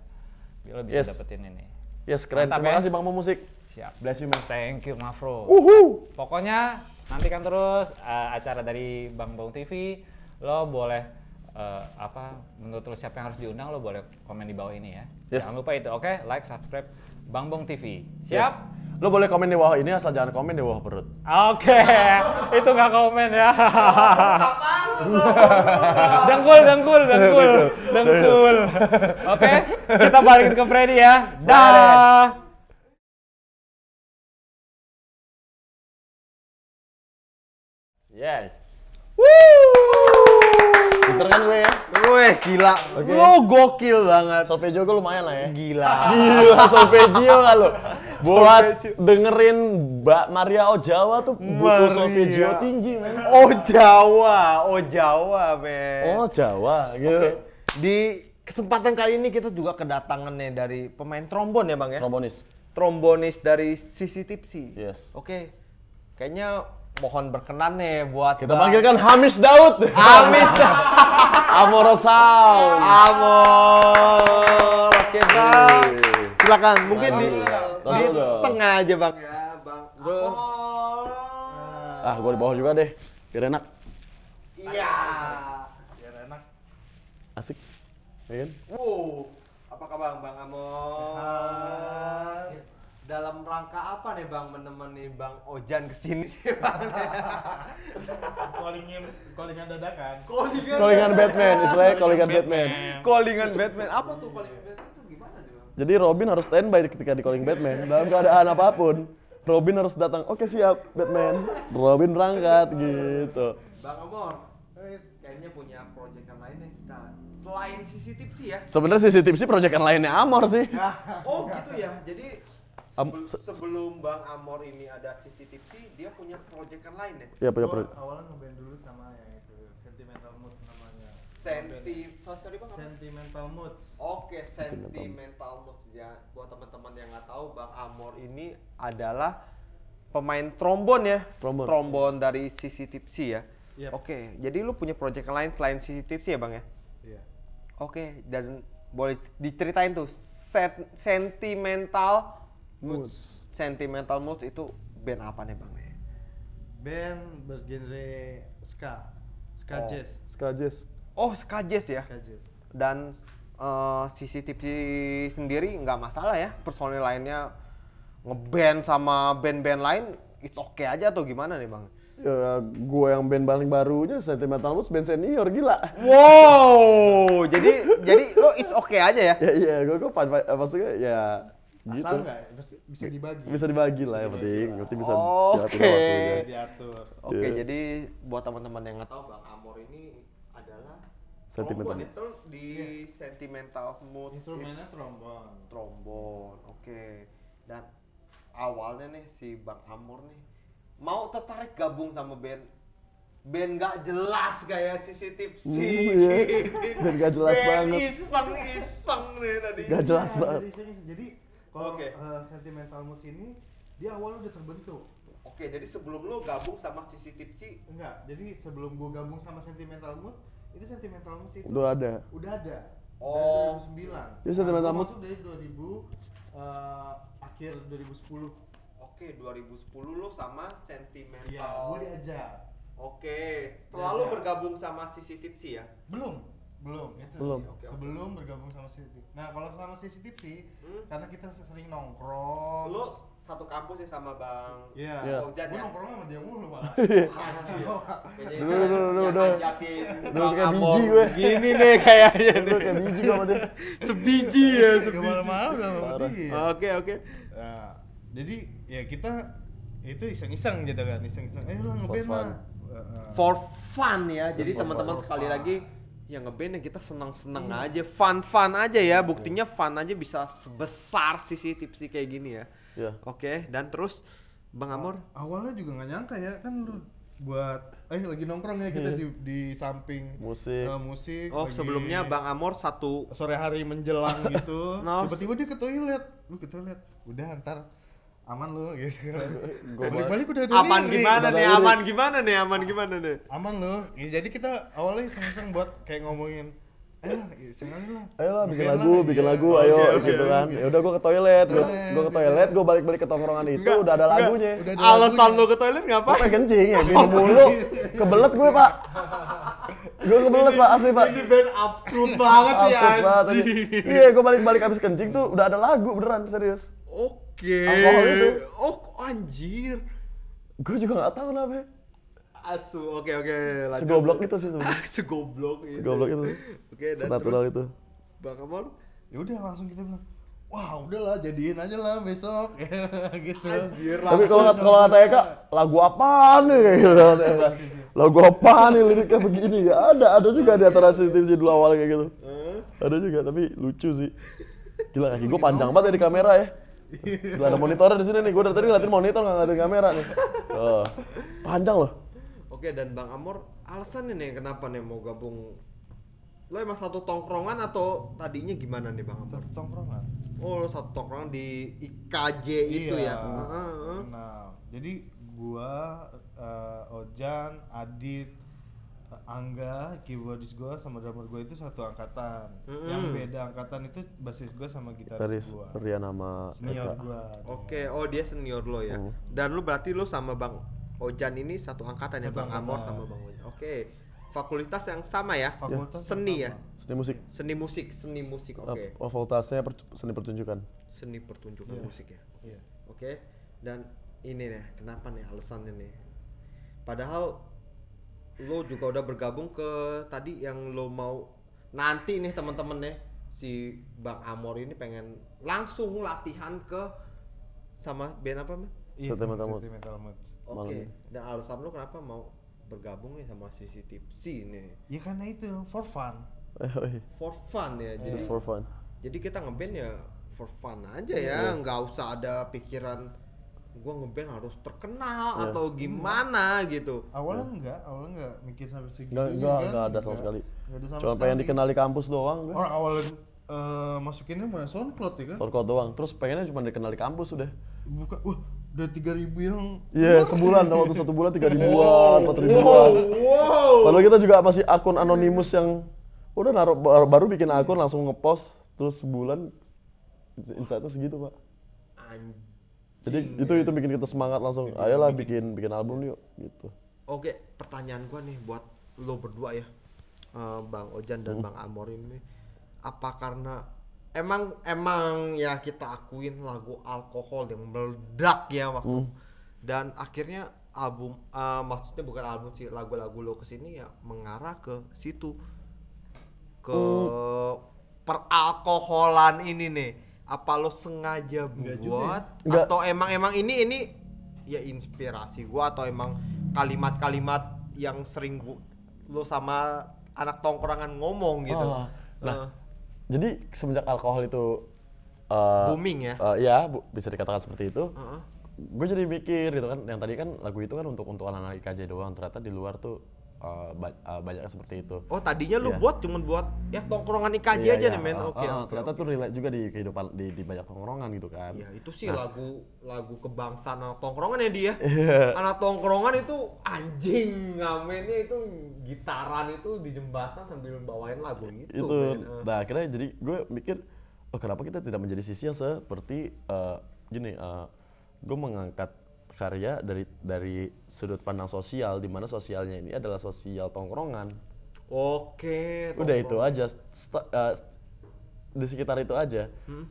Biar Lo bisa yes. dapetin ini. Yes, keren. Mantap, Terima ya. kasih Bang Bom Musik. Siap. Bless you, man. Thank you, Mafro. Uhu. Pokoknya nantikan terus uh, acara dari Bang Bom TV. Lo boleh uh, apa menurut lo siapa yang harus diundang lo boleh komen di bawah ini ya. Yes. Jangan lupa itu. Oke, okay? like, subscribe Bang Bong TV. Siap? Yes. Lo boleh komen di bawah ini asal jangan komen di bawah perut. Oke, okay. itu nggak komen ya. dengkul, dengkul, dengkul, dengkul. Oke, okay? kita balikin ke Freddy ya. Dah. Yeah. Woo! Pinter kan gue ya? Gue gila. Okay. Lo gokil banget. Solvejo gue lumayan lah ya. Gila. Gila solfeggio kan lo. Buat dengerin Mbak Maria Jawa tuh butuh solfeggio tinggi men. Jawa be men. Jawa gitu. Okay. Di kesempatan kali ini kita juga kedatangannya dari pemain trombon ya bang ya? Trombonis. Trombonis dari Sisi Tipsi. Yes. Oke. Okay. Kayaknya mohon berkenan nih buat kita panggilkan Hamish Daud. Hamish Daud. Amoro Sound. Amor. Oke, Bang. Silakan. Mungkin di, di tengah aja, Bang. Ya, Bang. Amor. Ah, gua di bawah juga deh. Biar enak. Iya. Biar enak. Asik. Ya kan? Wow. Apa kabar Bang Amor? dalam rangka apa nih bang menemani bang Ojan kesini sih bang? Callingin, callingan dadakan. Callingan, callingan Batman, istilahnya callingan Batman. Callingan Batman, apa tuh callingan Batman tuh gimana sih bang? Jadi Robin harus standby ketika di calling Batman dalam keadaan apapun. Robin harus datang. Oke siap Batman. Robin berangkat gitu. Bang Amor, eh, kayaknya punya proyek yang lain nih selain CCTV ya. Sebenarnya CCTV sih proyek yang lainnya Amor sih. Nah, oh gitu ya. Jadi Um, sebelum, Bang Amor ini ada CCTV, dia punya proyekan lain ya? Iya punya proyek. Awalnya ngeband dulu sama yang itu Sentimental Mood namanya. Senti, so, sorry sentimental mood. Oke, sentimental mood ya. Buat teman-teman yang nggak tahu, Bang Amor ini adalah pemain trombon ya, trombon, trombon dari CCTV ya. ya. Yep. Oke, jadi lu punya proyekan lain selain CCTV ya bang ya? Iya. Oke, dan boleh diceritain tuh set sentimental Moods. Sentimental Moods itu band apa nih bang? Band bergenre ska, ska oh. jazz. Ska jazz. Oh ska jazz ya. Ska jazz. Dan uh, eh, Tipsi sendiri nggak masalah ya personil lainnya ngeband sama band-band lain it's okay aja atau gimana nih bang? Ya, gue yang band paling barunya Sentimental Moods band senior gila. Wow, jadi jadi lo it's okay aja ya? Ya iya, gue gue eh, maksudnya ya Pasar gitu. bisa dibagi. Bisa dibagi lah yang penting, berarti bisa diatur Diatur. Oke, iya. jadi buat teman-teman yang nggak tahu Bang Amor ini adalah sentimental. Trombon itu di iya. sentimental mood. Instrumennya trombon. Trombon. Oke. Dan awalnya nih si Bang Amor nih mau tertarik gabung sama band Ben gak jelas gaya CCTV tipsi mm, iya. band gak jelas ben banget iseng iseng nih tadi gak jelas ya, banget jadi, jadi kalau okay. uh, eh, sentimental mood ini dia awalnya udah terbentuk. Oke, okay, jadi sebelum lo gabung sama sisi tipsi? Enggak, jadi sebelum gua gabung sama sentimental mood, itu sentimental mood itu udah ada. Udah ada. Oh. Dari 2009. Ya sentimental mood dari 2000 uh, eh, akhir 2010. Oke, okay, 2010 lo sama sentimental. Iya, gua diajak. Oke, okay. ya, ya. bergabung sama sisi tipsi ya? Belum belum, itu belum. okay, sebelum bergabung sama CCTV. Nah, kalau sama CCTV hmm? karena kita sering nongkrong. Lu satu kampus ya sama Bang Iya. Yeah. Ojan yeah. ya? nongkrong sama dia mulu malah. Iya. Iya. Iya. Dulu dulu dulu dulu. kayak biji gue. Gini nih kayaknya. Dulu kayak biji sama dia. Sebiji ya, sebiji. sama dia. Oke, oke. Nah, jadi ya kita itu iseng-iseng gitu kan, iseng-iseng. Eh lah ngeband lah. For fun ya, jadi teman-teman sekali lagi yang ngeband ya kita senang-senang hmm. aja, fun-fun aja ya. Buktinya fun aja bisa sebesar sisi tipsi kayak gini ya. Yeah. Oke, okay, dan terus Bang Amor awalnya juga nggak nyangka ya kan lu buat eh lagi nongkrong ya kita yeah. di di samping musik uh, musik oh lagi sebelumnya Bang Amor satu sore hari menjelang gitu nah, tiba tiba-tiba dia ke toilet lu ke toilet udah ntar aman lu gitu balik balik udah ada aman lirik. gimana nih aman gimana nih aman gimana nih aman lu ya, jadi kita awalnya iseng-iseng buat kayak ngomongin Ayolah, iya, lah. Ayolah, bikin lagu, bikin iya. lagu, ayo gitu kan. Ya udah gua ke toilet, gua, ke iya. toilet, gua balik-balik ke tongkrongan itu udah ada lagunya. Alasan lu ke toilet ngapa? Pengen kencing ya, minum mulu. Kebelet gue, Pak. Gue kebelet pak, asli pak Ini band absurd banget ya anjing Iya, gue balik-balik abis kencing tuh udah ada lagu beneran, serius Oke Oke. Okay. itu. Oh anjir. Gue juga gak tahu kenapa. Asu, oke okay, oke. Okay, Segoblok itu sih sebenarnya. Segoblok itu. Segoblok itu. oke, okay, dan terus itu. Bang Kamon, ya udah langsung kita bilang, wah udahlah jadiin aja lah besok gitu. Anjir, Tapi kalau kalau kata Eka, lagu apa nih gitu. lagu apa nih liriknya begini ya ada ada juga di antara sensitif sih dulu awal kayak gitu. Ada juga tapi lucu sih. Gila kaki gue panjang banget ya di kamera ya. Gila ada monitor di sini nih. Gue dari tadi ngeliatin monitor nggak ngeliatin kamera nih. Oh. Panjang loh. Oke dan Bang Amor, alasannya nih kenapa nih mau gabung lo emang satu tongkrongan atau tadinya gimana nih bang Satu tongkrongan. Oh lo satu tongkrongan di IKJ iya, itu ya? Nah, jadi gua, uh, Ojan, Adit, Angga, keyboardis gue sama drummer gue itu satu angkatan. mm Yang beda angkatan itu basis gue sama gitaris, gue. Rian nama senior gue. Oke, okay. oh dia senior lo ya. Mm. Dan lu berarti lo sama Bang Ojan ini satu angkatan ya, satu Bang Amor sama Bang Ojan. Oke. Okay. Fakultas yang sama ya? Fakultas seni ya? Seni musik. Seni musik, seni musik. Oke. Okay. Oh, fakultasnya seni pertunjukan. Seni pertunjukan yeah. musik ya. Iya. Oke. Yeah. Okay. Dan ini nih, kenapa nih alasannya nih? Padahal lo juga udah bergabung ke tadi yang lo mau nanti nih temen teman nih si Bang Amor ini pengen langsung latihan ke sama band apa iya, men? Sentimental Mood. Oke. Dan alasan lo kenapa mau bergabung nih sama si Tipsy nih? Ya karena itu for fun. Eh, oh iya. for fun ya. Jadi Just for fun. Jadi kita ngeband ya for fun aja iya. ya, nggak usah ada pikiran gue ngeband harus terkenal yeah. atau gimana hmm. gitu awalnya yeah. enggak awalnya enggak mikir sampai segitu enggak, enggak, kan? enggak ada sama sekali enggak ada cuma sekali. pengen dikenali kampus doang gue. orang awalnya uh, eh, masukinnya mana soundcloud ya kan soundcloud doang terus pengennya cuma dikenali kampus udah buka wah udah tiga ribu yang iya yeah, sebulan waktu satu bulan tiga ribuan empat ribuan wow. kalau kita juga masih akun anonimus yang udah naruh baru, bikin akun langsung ngepost terus sebulan insightnya segitu pak jadi Sing, itu ya. itu bikin kita semangat langsung bikin, ayolah bikin bikin album yuk gitu oke pertanyaan gua nih buat lo berdua ya uh, bang Ojan dan hmm. bang Amor ini apa karena emang emang ya kita akuin lagu alkohol yang meledak ya waktu hmm. dan akhirnya album uh, maksudnya bukan album sih lagu-lagu lo kesini ya mengarah ke situ ke hmm. peralkoholan ini nih apa lo sengaja buat ya. Enggak. atau emang emang ini ini ya inspirasi gua atau emang kalimat-kalimat yang sering gua, lo sama anak tongkrongan ngomong gitu. Oh. Nah, uh. jadi semenjak alkohol itu uh, booming ya? Uh, ya, bu, bisa dikatakan seperti itu. Uh ah, -huh. Gue jadi mikir gitu kan, yang tadi kan lagu itu kan untuk untuk anak-anak IKJ doang, ternyata di luar tuh uh, banyaknya seperti itu. Oh tadinya lu yeah. buat cuman buat ya tongkrongan IKJ yeah, aja yeah. Iya. nih men. Ah, oke. Okay, ah, uh, ah. okay, ternyata okay. tuh relate juga di kehidupan di, di banyak tongkrongan gitu kan. Iya itu sih nah. lagu lagu kebangsaan anak tongkrongan ya dia. Ya. Yeah. Anak tongkrongan itu anjing ngamennya itu gitaran itu di jembatan sambil bawain lagu gitu. Itu. Man. Nah akhirnya jadi gue mikir oh kenapa kita tidak menjadi sisi yang seperti uh, gini uh, gue mengangkat karya dari dari sudut pandang sosial di mana sosialnya ini adalah sosial tongkrongan. Oke. Tongkrong. Udah itu aja. St uh, eh, di sekitar itu aja. Hmm?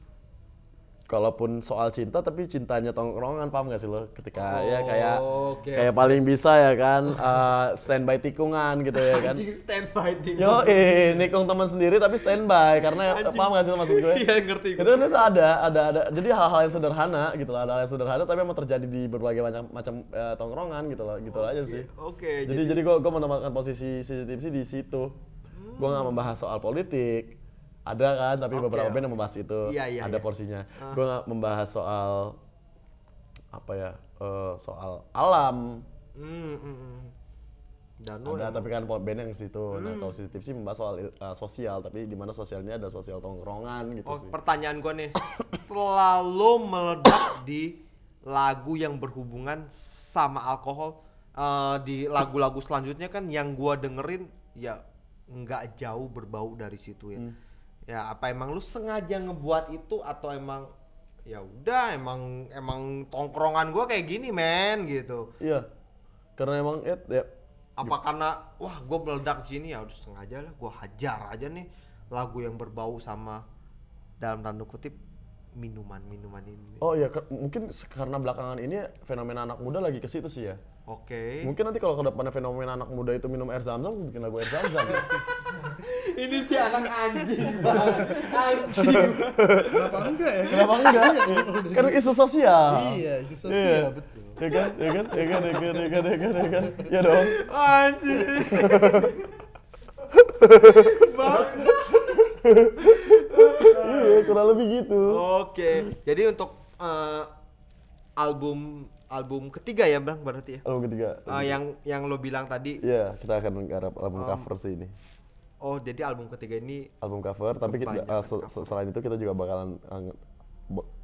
kalaupun soal cinta tapi cintanya tongkrongan paham gak sih lo ketika ya, oh, ya kayak okay. kayak paling bisa ya kan uh, standby tikungan gitu ya kan anjing standby tikungan yo eh nikung teman sendiri tapi standby karena anjing. paham gak sih lo maksud gue iya ngerti gue. itu itu ada ada ada jadi hal-hal yang sederhana gitu loh ada hal yang sederhana tapi emang terjadi di berbagai macam macam uh, tongkrongan gitu loh gitu okay. aja sih oke okay, jadi jadi, jadi gue gue menempatkan posisi CCTV di situ gue nggak membahas soal politik ada kan tapi okay. beberapa band yang membahas itu yeah, yeah, ada yeah. porsinya uh. Ah. gue membahas soal apa ya uh, soal alam mm, mm, mm. Danu ada tapi kan band yang situ nah, hmm. nah kalau sensitif sih membahas soal uh, sosial tapi di mana sosialnya ada sosial tongkrongan gitu oh, sih pertanyaan gue nih terlalu meledak di lagu yang berhubungan sama alkohol uh, di lagu-lagu selanjutnya kan yang gue dengerin ya nggak jauh berbau dari situ ya hmm ya apa emang lu sengaja ngebuat itu atau emang ya udah emang emang tongkrongan gue kayak gini men gitu iya karena emang ya, ya. apa karena wah gue meledak sini ya udah sengaja lah gue hajar aja nih lagu yang berbau sama dalam tanda kutip minuman minuman ini oh iya mungkin karena belakangan ini fenomena anak muda lagi ke situ sih ya Oke. Okay. Mungkin nanti kalau kedepannya fenomena anak muda itu minum air zam-zam, bikin lagu air zam-zam. ya. Ini sih anak anjing bang. Anjing. Kenapa enggak ya? Kenapa enggak? Ya? Karena isu sosial. Iya, isu iya. sosial, yeah. betul. Ya kan, ya kan, ya kan, ya kan, ya kan, ya kan, ya kan, ya dong. Anjing. Bang. Iya, kurang lebih gitu. Oke. Okay. Jadi untuk uh, album album ketiga ya bang berarti ya album ketiga uh, yang yang lo bilang tadi iya yeah, kita akan menggarap album um, cover sih ini oh jadi album ketiga ini album cover tapi kita, uh, cover. selain itu kita juga bakalan uh,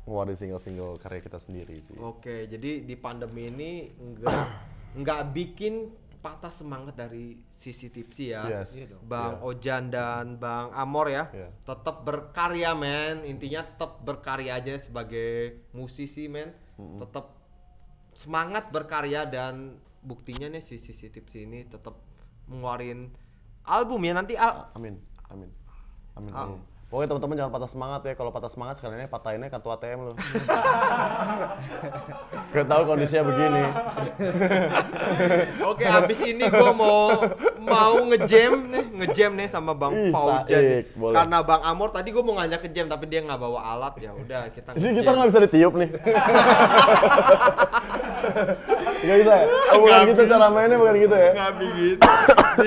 ngeluarin single-single karya kita sendiri sih oke jadi di pandemi ini enggak nggak bikin patah semangat dari sisi tipsi ya, yes. Iya bang yeah. Ojan dan Bang Amor ya, yeah. tetap berkarya men, intinya tetap berkarya aja sebagai musisi men, mm -hmm. tetap semangat berkarya dan buktinya nih si si tips ini tetap ngeluarin album ya nanti al amin amin amin, amin. Pokoknya teman-teman jangan patah semangat ya. Kalau patah semangat patah ini kartu ATM lo. Gue tahu kondisinya begini. Oke, habis ini gue mau mau ngejam nih, ngejam nih sama Bang Ih, Faujan. Saik, Karena Bang Amor tadi gue mau ngajak ngejam tapi dia nggak bawa alat ya. Udah kita jadi kita nggak bisa ditiup nih. Gak bisa. Oh, bukan gitu cara mainnya bukan gitu ya. Gak begitu.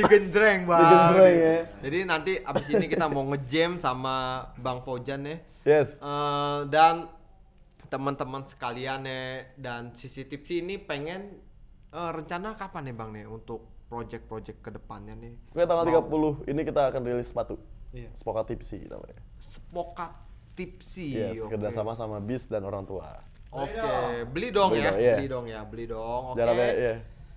Digendreng, Bang. Digendreng ya. Jadi nanti abis ini kita mau ngejam sama Bang Faujan nih. Yes. Uh, dan teman-teman sekalian nih dan CCTV ini pengen uh, rencana kapan nih Bang nih untuk project-project kedepannya nih? Oke, tanggal mau... 30 ini kita akan rilis sepatu. Iya. Spoka Tipsy namanya. Spoka Tipsy. Iya, yes, okay. kerjasama sama bis dan orang tua. Oke, okay. beli dong beli ya, dong, yeah. beli dong ya, beli dong. Oke. Okay. Yeah. Iya.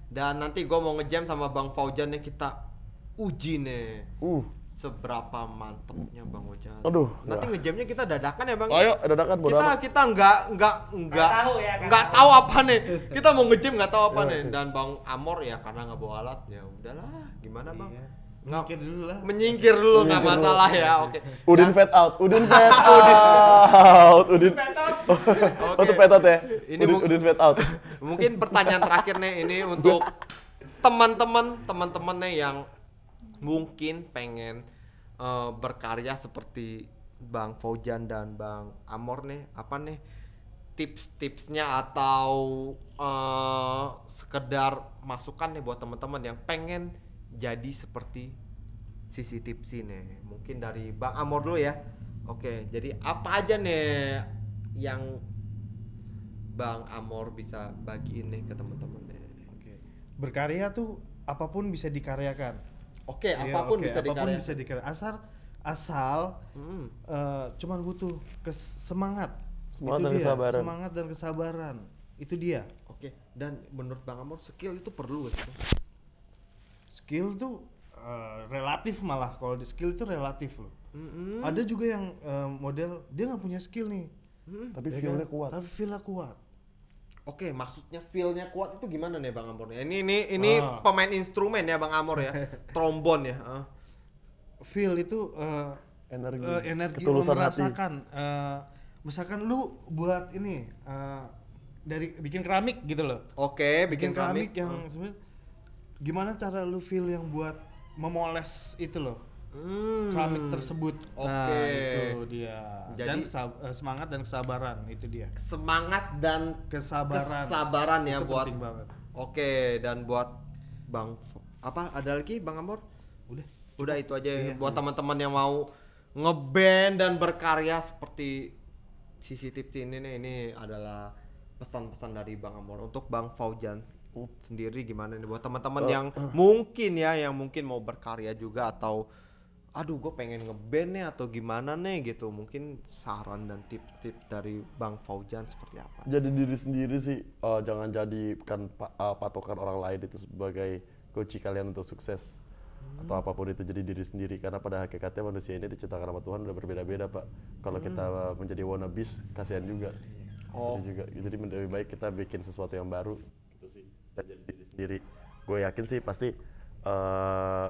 Dan nanti gue mau ngejam sama Bang Fauzan nih kita uji nih. Uh seberapa mantepnya Bang Ojan. Aduh. Nanti ngejamnya kita dadakan ya Bang. Ayo dadakan bodo Kita kita nggak nggak nggak tahu ya. Nggak tahu apa nih. Kita mau ngejam nggak tahu apa iya, nih. Dan Bang Amor ya karena nggak bawa alat ya udahlah gimana Bang. Iya. Menyingkir dulu lah. Menyingkir dulu nggak masalah ya. Oke. Okay. Udin fat out. Udin fat out. Udin fat out. Udin oh, itu fat out ya. Ini udin, udin fat out. Mungkin pertanyaan terakhir nih ini untuk teman-teman teman teman nih yang mungkin pengen uh, berkarya seperti Bang Fauzan dan Bang Amor nih apa nih tips-tipsnya atau uh, sekedar masukan nih buat teman-teman yang pengen jadi seperti sisi tips ini mungkin dari Bang Amor dulu ya oke jadi apa aja nih yang Bang Amor bisa bagiin nih ke teman-teman deh oke berkarya tuh apapun bisa dikaryakan Oke, okay, iya, apapun okay, bisa apapun bisa dikarya. Asal asal hmm. uh, cuman butuh semangat. Semangat itu dan dia. kesabaran. Semangat dan kesabaran. Itu dia. Oke. Okay. Dan menurut Bang Amor skill itu perlu gitu. Skill tuh uh, relatif malah kalau di skill itu relatif loh. hmm Ada juga yang uh, model dia nggak punya skill nih. hmm Tapi ya skillnya kan? kuat. Tapi skillnya kuat Oke, maksudnya feel-nya kuat itu gimana nih Bang Amor? Ini ini ini oh. pemain instrumen ya Bang Amor ya, trombon ya. Uh. Feel itu uh, energi, uh, energi lu merasakan. Uh, misalkan lu buat ini uh, dari bikin keramik gitu loh. Oke, okay, bikin, bikin keramik, keramik yang uh. gimana cara lu feel yang buat memoles itu loh? hmm. keramik tersebut. Nah, Oke. Okay. Nah, itu dia. Jadi, dan eh, semangat dan kesabaran itu dia. Semangat dan kesabaran. Kesabaran ya itu buat. Oke, dan buat Bang apa ada lagi Bang Amor? Udah. Udah itu aja ya, iya, buat iya. teman-teman yang mau ngeband dan berkarya seperti CCTV tips ini nih ini adalah pesan-pesan dari Bang Amor untuk Bang Faujan sendiri gimana nih buat teman-teman uh, yang mungkin ya yang mungkin mau berkarya juga atau aduh gue pengen ngeband nih atau gimana nih gitu mungkin saran dan tips-tips dari bang Faujan seperti apa jadi diri sendiri sih uh, jangan jadikan pa uh, patokan orang lain itu sebagai kunci kalian untuk sukses hmm. atau apapun itu jadi diri sendiri karena pada hakikatnya manusia ini diciptakan sama Tuhan udah berbeda-beda pak kalau hmm. kita eh, menjadi wannabes kasihan juga oh. Jadi juga jadi lebih baik kita bikin sesuatu yang baru gitu sih jadi diri sendiri gue yakin sih pasti uh,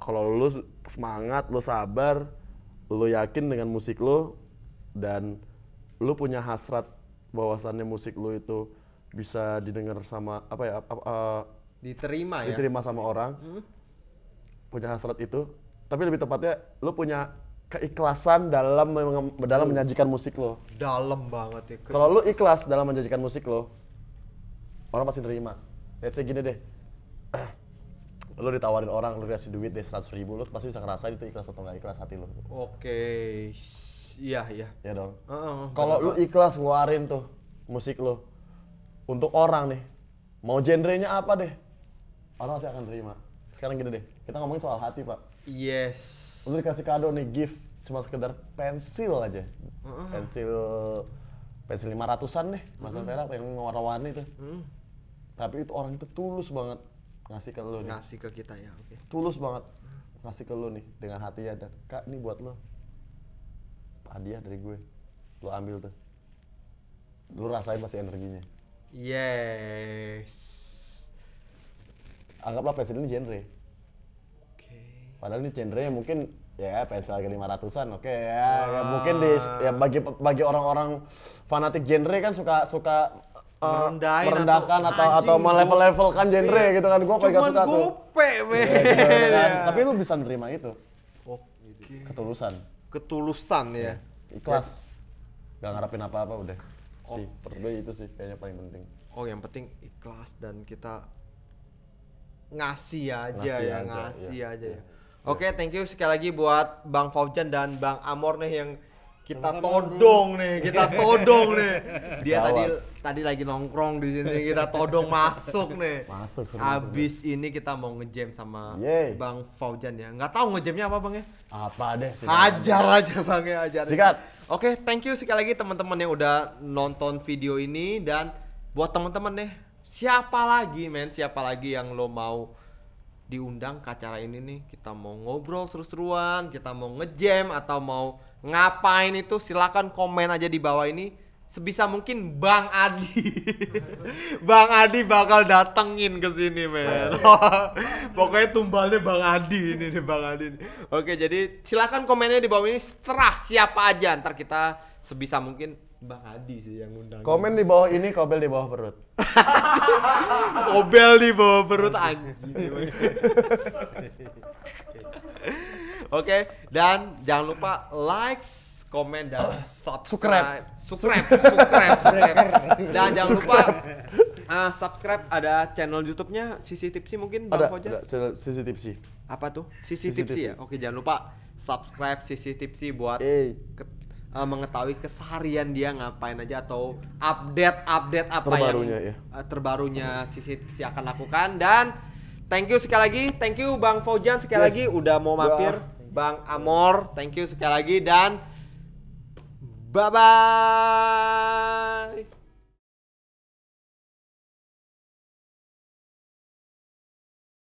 kalau lu semangat, lu sabar, lu yakin dengan musik lu dan lu punya hasrat bahwasannya musik lu itu bisa didengar sama apa ya uh, diterima ya diterima sama orang hmm? punya hasrat itu tapi lebih tepatnya lu punya keikhlasan dalam dalam hmm. menyajikan musik lo dalam banget ya kalau lu ikhlas dalam menyajikan musik lo orang pasti terima Let's saya gini deh lo ditawarin orang lu dikasih duit deh seratus ribu lo pasti bisa ngerasa itu ikhlas atau nggak ikhlas hati lo oke okay. iya iya ya dong uh, uh, kalau lu ikhlas ngeluarin tuh musik lo untuk orang nih mau genrenya apa deh orang pasti akan terima sekarang gini deh kita ngomongin soal hati pak yes lo dikasih kado nih gift cuma sekedar pensil aja uh, uh. pensil pensil lima ratusan deh masa uh perak yang warna-warni tuh uh tapi itu orang itu tulus banget ngasih ke lu nih ngasih ke kita ya oke okay. tulus banget ngasih ke lu nih dengan hatinya dan kak ini buat lo hadiah dari gue lo ambil tuh lu rasain pasti energinya yes anggaplah presiden ini genre oke padahal ini genre yang mungkin ya pensil harga lima ratusan oke okay, ya. ya. Ah. ya mungkin di ya bagi bagi orang-orang fanatik genre kan suka suka uh, merendahkan atau atau, anjing, atau melevel-levelkan genre iya. gitu kan gue paling gak suka tuh iya, gitu, kan. Iya. tapi lu bisa nerima itu okay. ketulusan ketulusan ya iya. ikhlas ya. gak ngarepin apa-apa udah oh. sih menurut itu sih kayaknya paling penting oh yang penting ikhlas dan kita ngasih aja ngasih ya aja, ngasih ya. aja ya. Oke, okay, thank you sekali lagi buat Bang Fauzan dan Bang Amor nih yang kita todong nih, kita todong nih. Dia Gawat. tadi tadi lagi nongkrong di sini, kita todong masuk nih. Masuk. Abis ini kita mau ngejam sama Yeay. Bang Faujan ya. Nggak tahu ngejamnya apa bang ya? Apa deh? Sih, ajar aja bang ya, ajar. Sikat. Oke, okay, thank you sekali lagi teman-teman yang udah nonton video ini dan buat teman-teman nih, siapa lagi men, siapa lagi yang lo mau diundang ke acara ini nih? Kita mau ngobrol seru-seruan, kita mau ngejam atau mau ngapain itu silahkan komen aja di bawah ini sebisa mungkin Bang Adi. Bang Adi bakal datengin ke sini, men. Iya, iya. Pokoknya tumbalnya Bang Adi ini nih, Bang Adi. Oke, jadi silakan komennya di bawah ini setelah siapa aja ntar kita sebisa mungkin Bang Adi sih yang undang. Komen di bawah ini, kobel di bawah perut. kobel di bawah perut anjing. Oke, dan jangan lupa like, komen dan subscribe. Subscribe, subscribe, subscribe. Dan jangan lupa uh, subscribe ada channel YouTube-nya Sisi Tipsi mungkin Bang ada, Fajar. Ada channel Sisi Tipsi. Apa tuh? Sisi, Tipsi, ya. Oke, jangan lupa subscribe Sisi Tipsi buat hey. ke, uh, mengetahui keseharian dia ngapain aja atau update-update apa terbarunya, yang ya. uh, terbarunya Sisi Tipsi akan lakukan dan thank you sekali lagi. Thank you Bang Fauzan sekali yes. lagi udah mau mampir. Bang Amor. Thank you sekali lagi dan bye bye.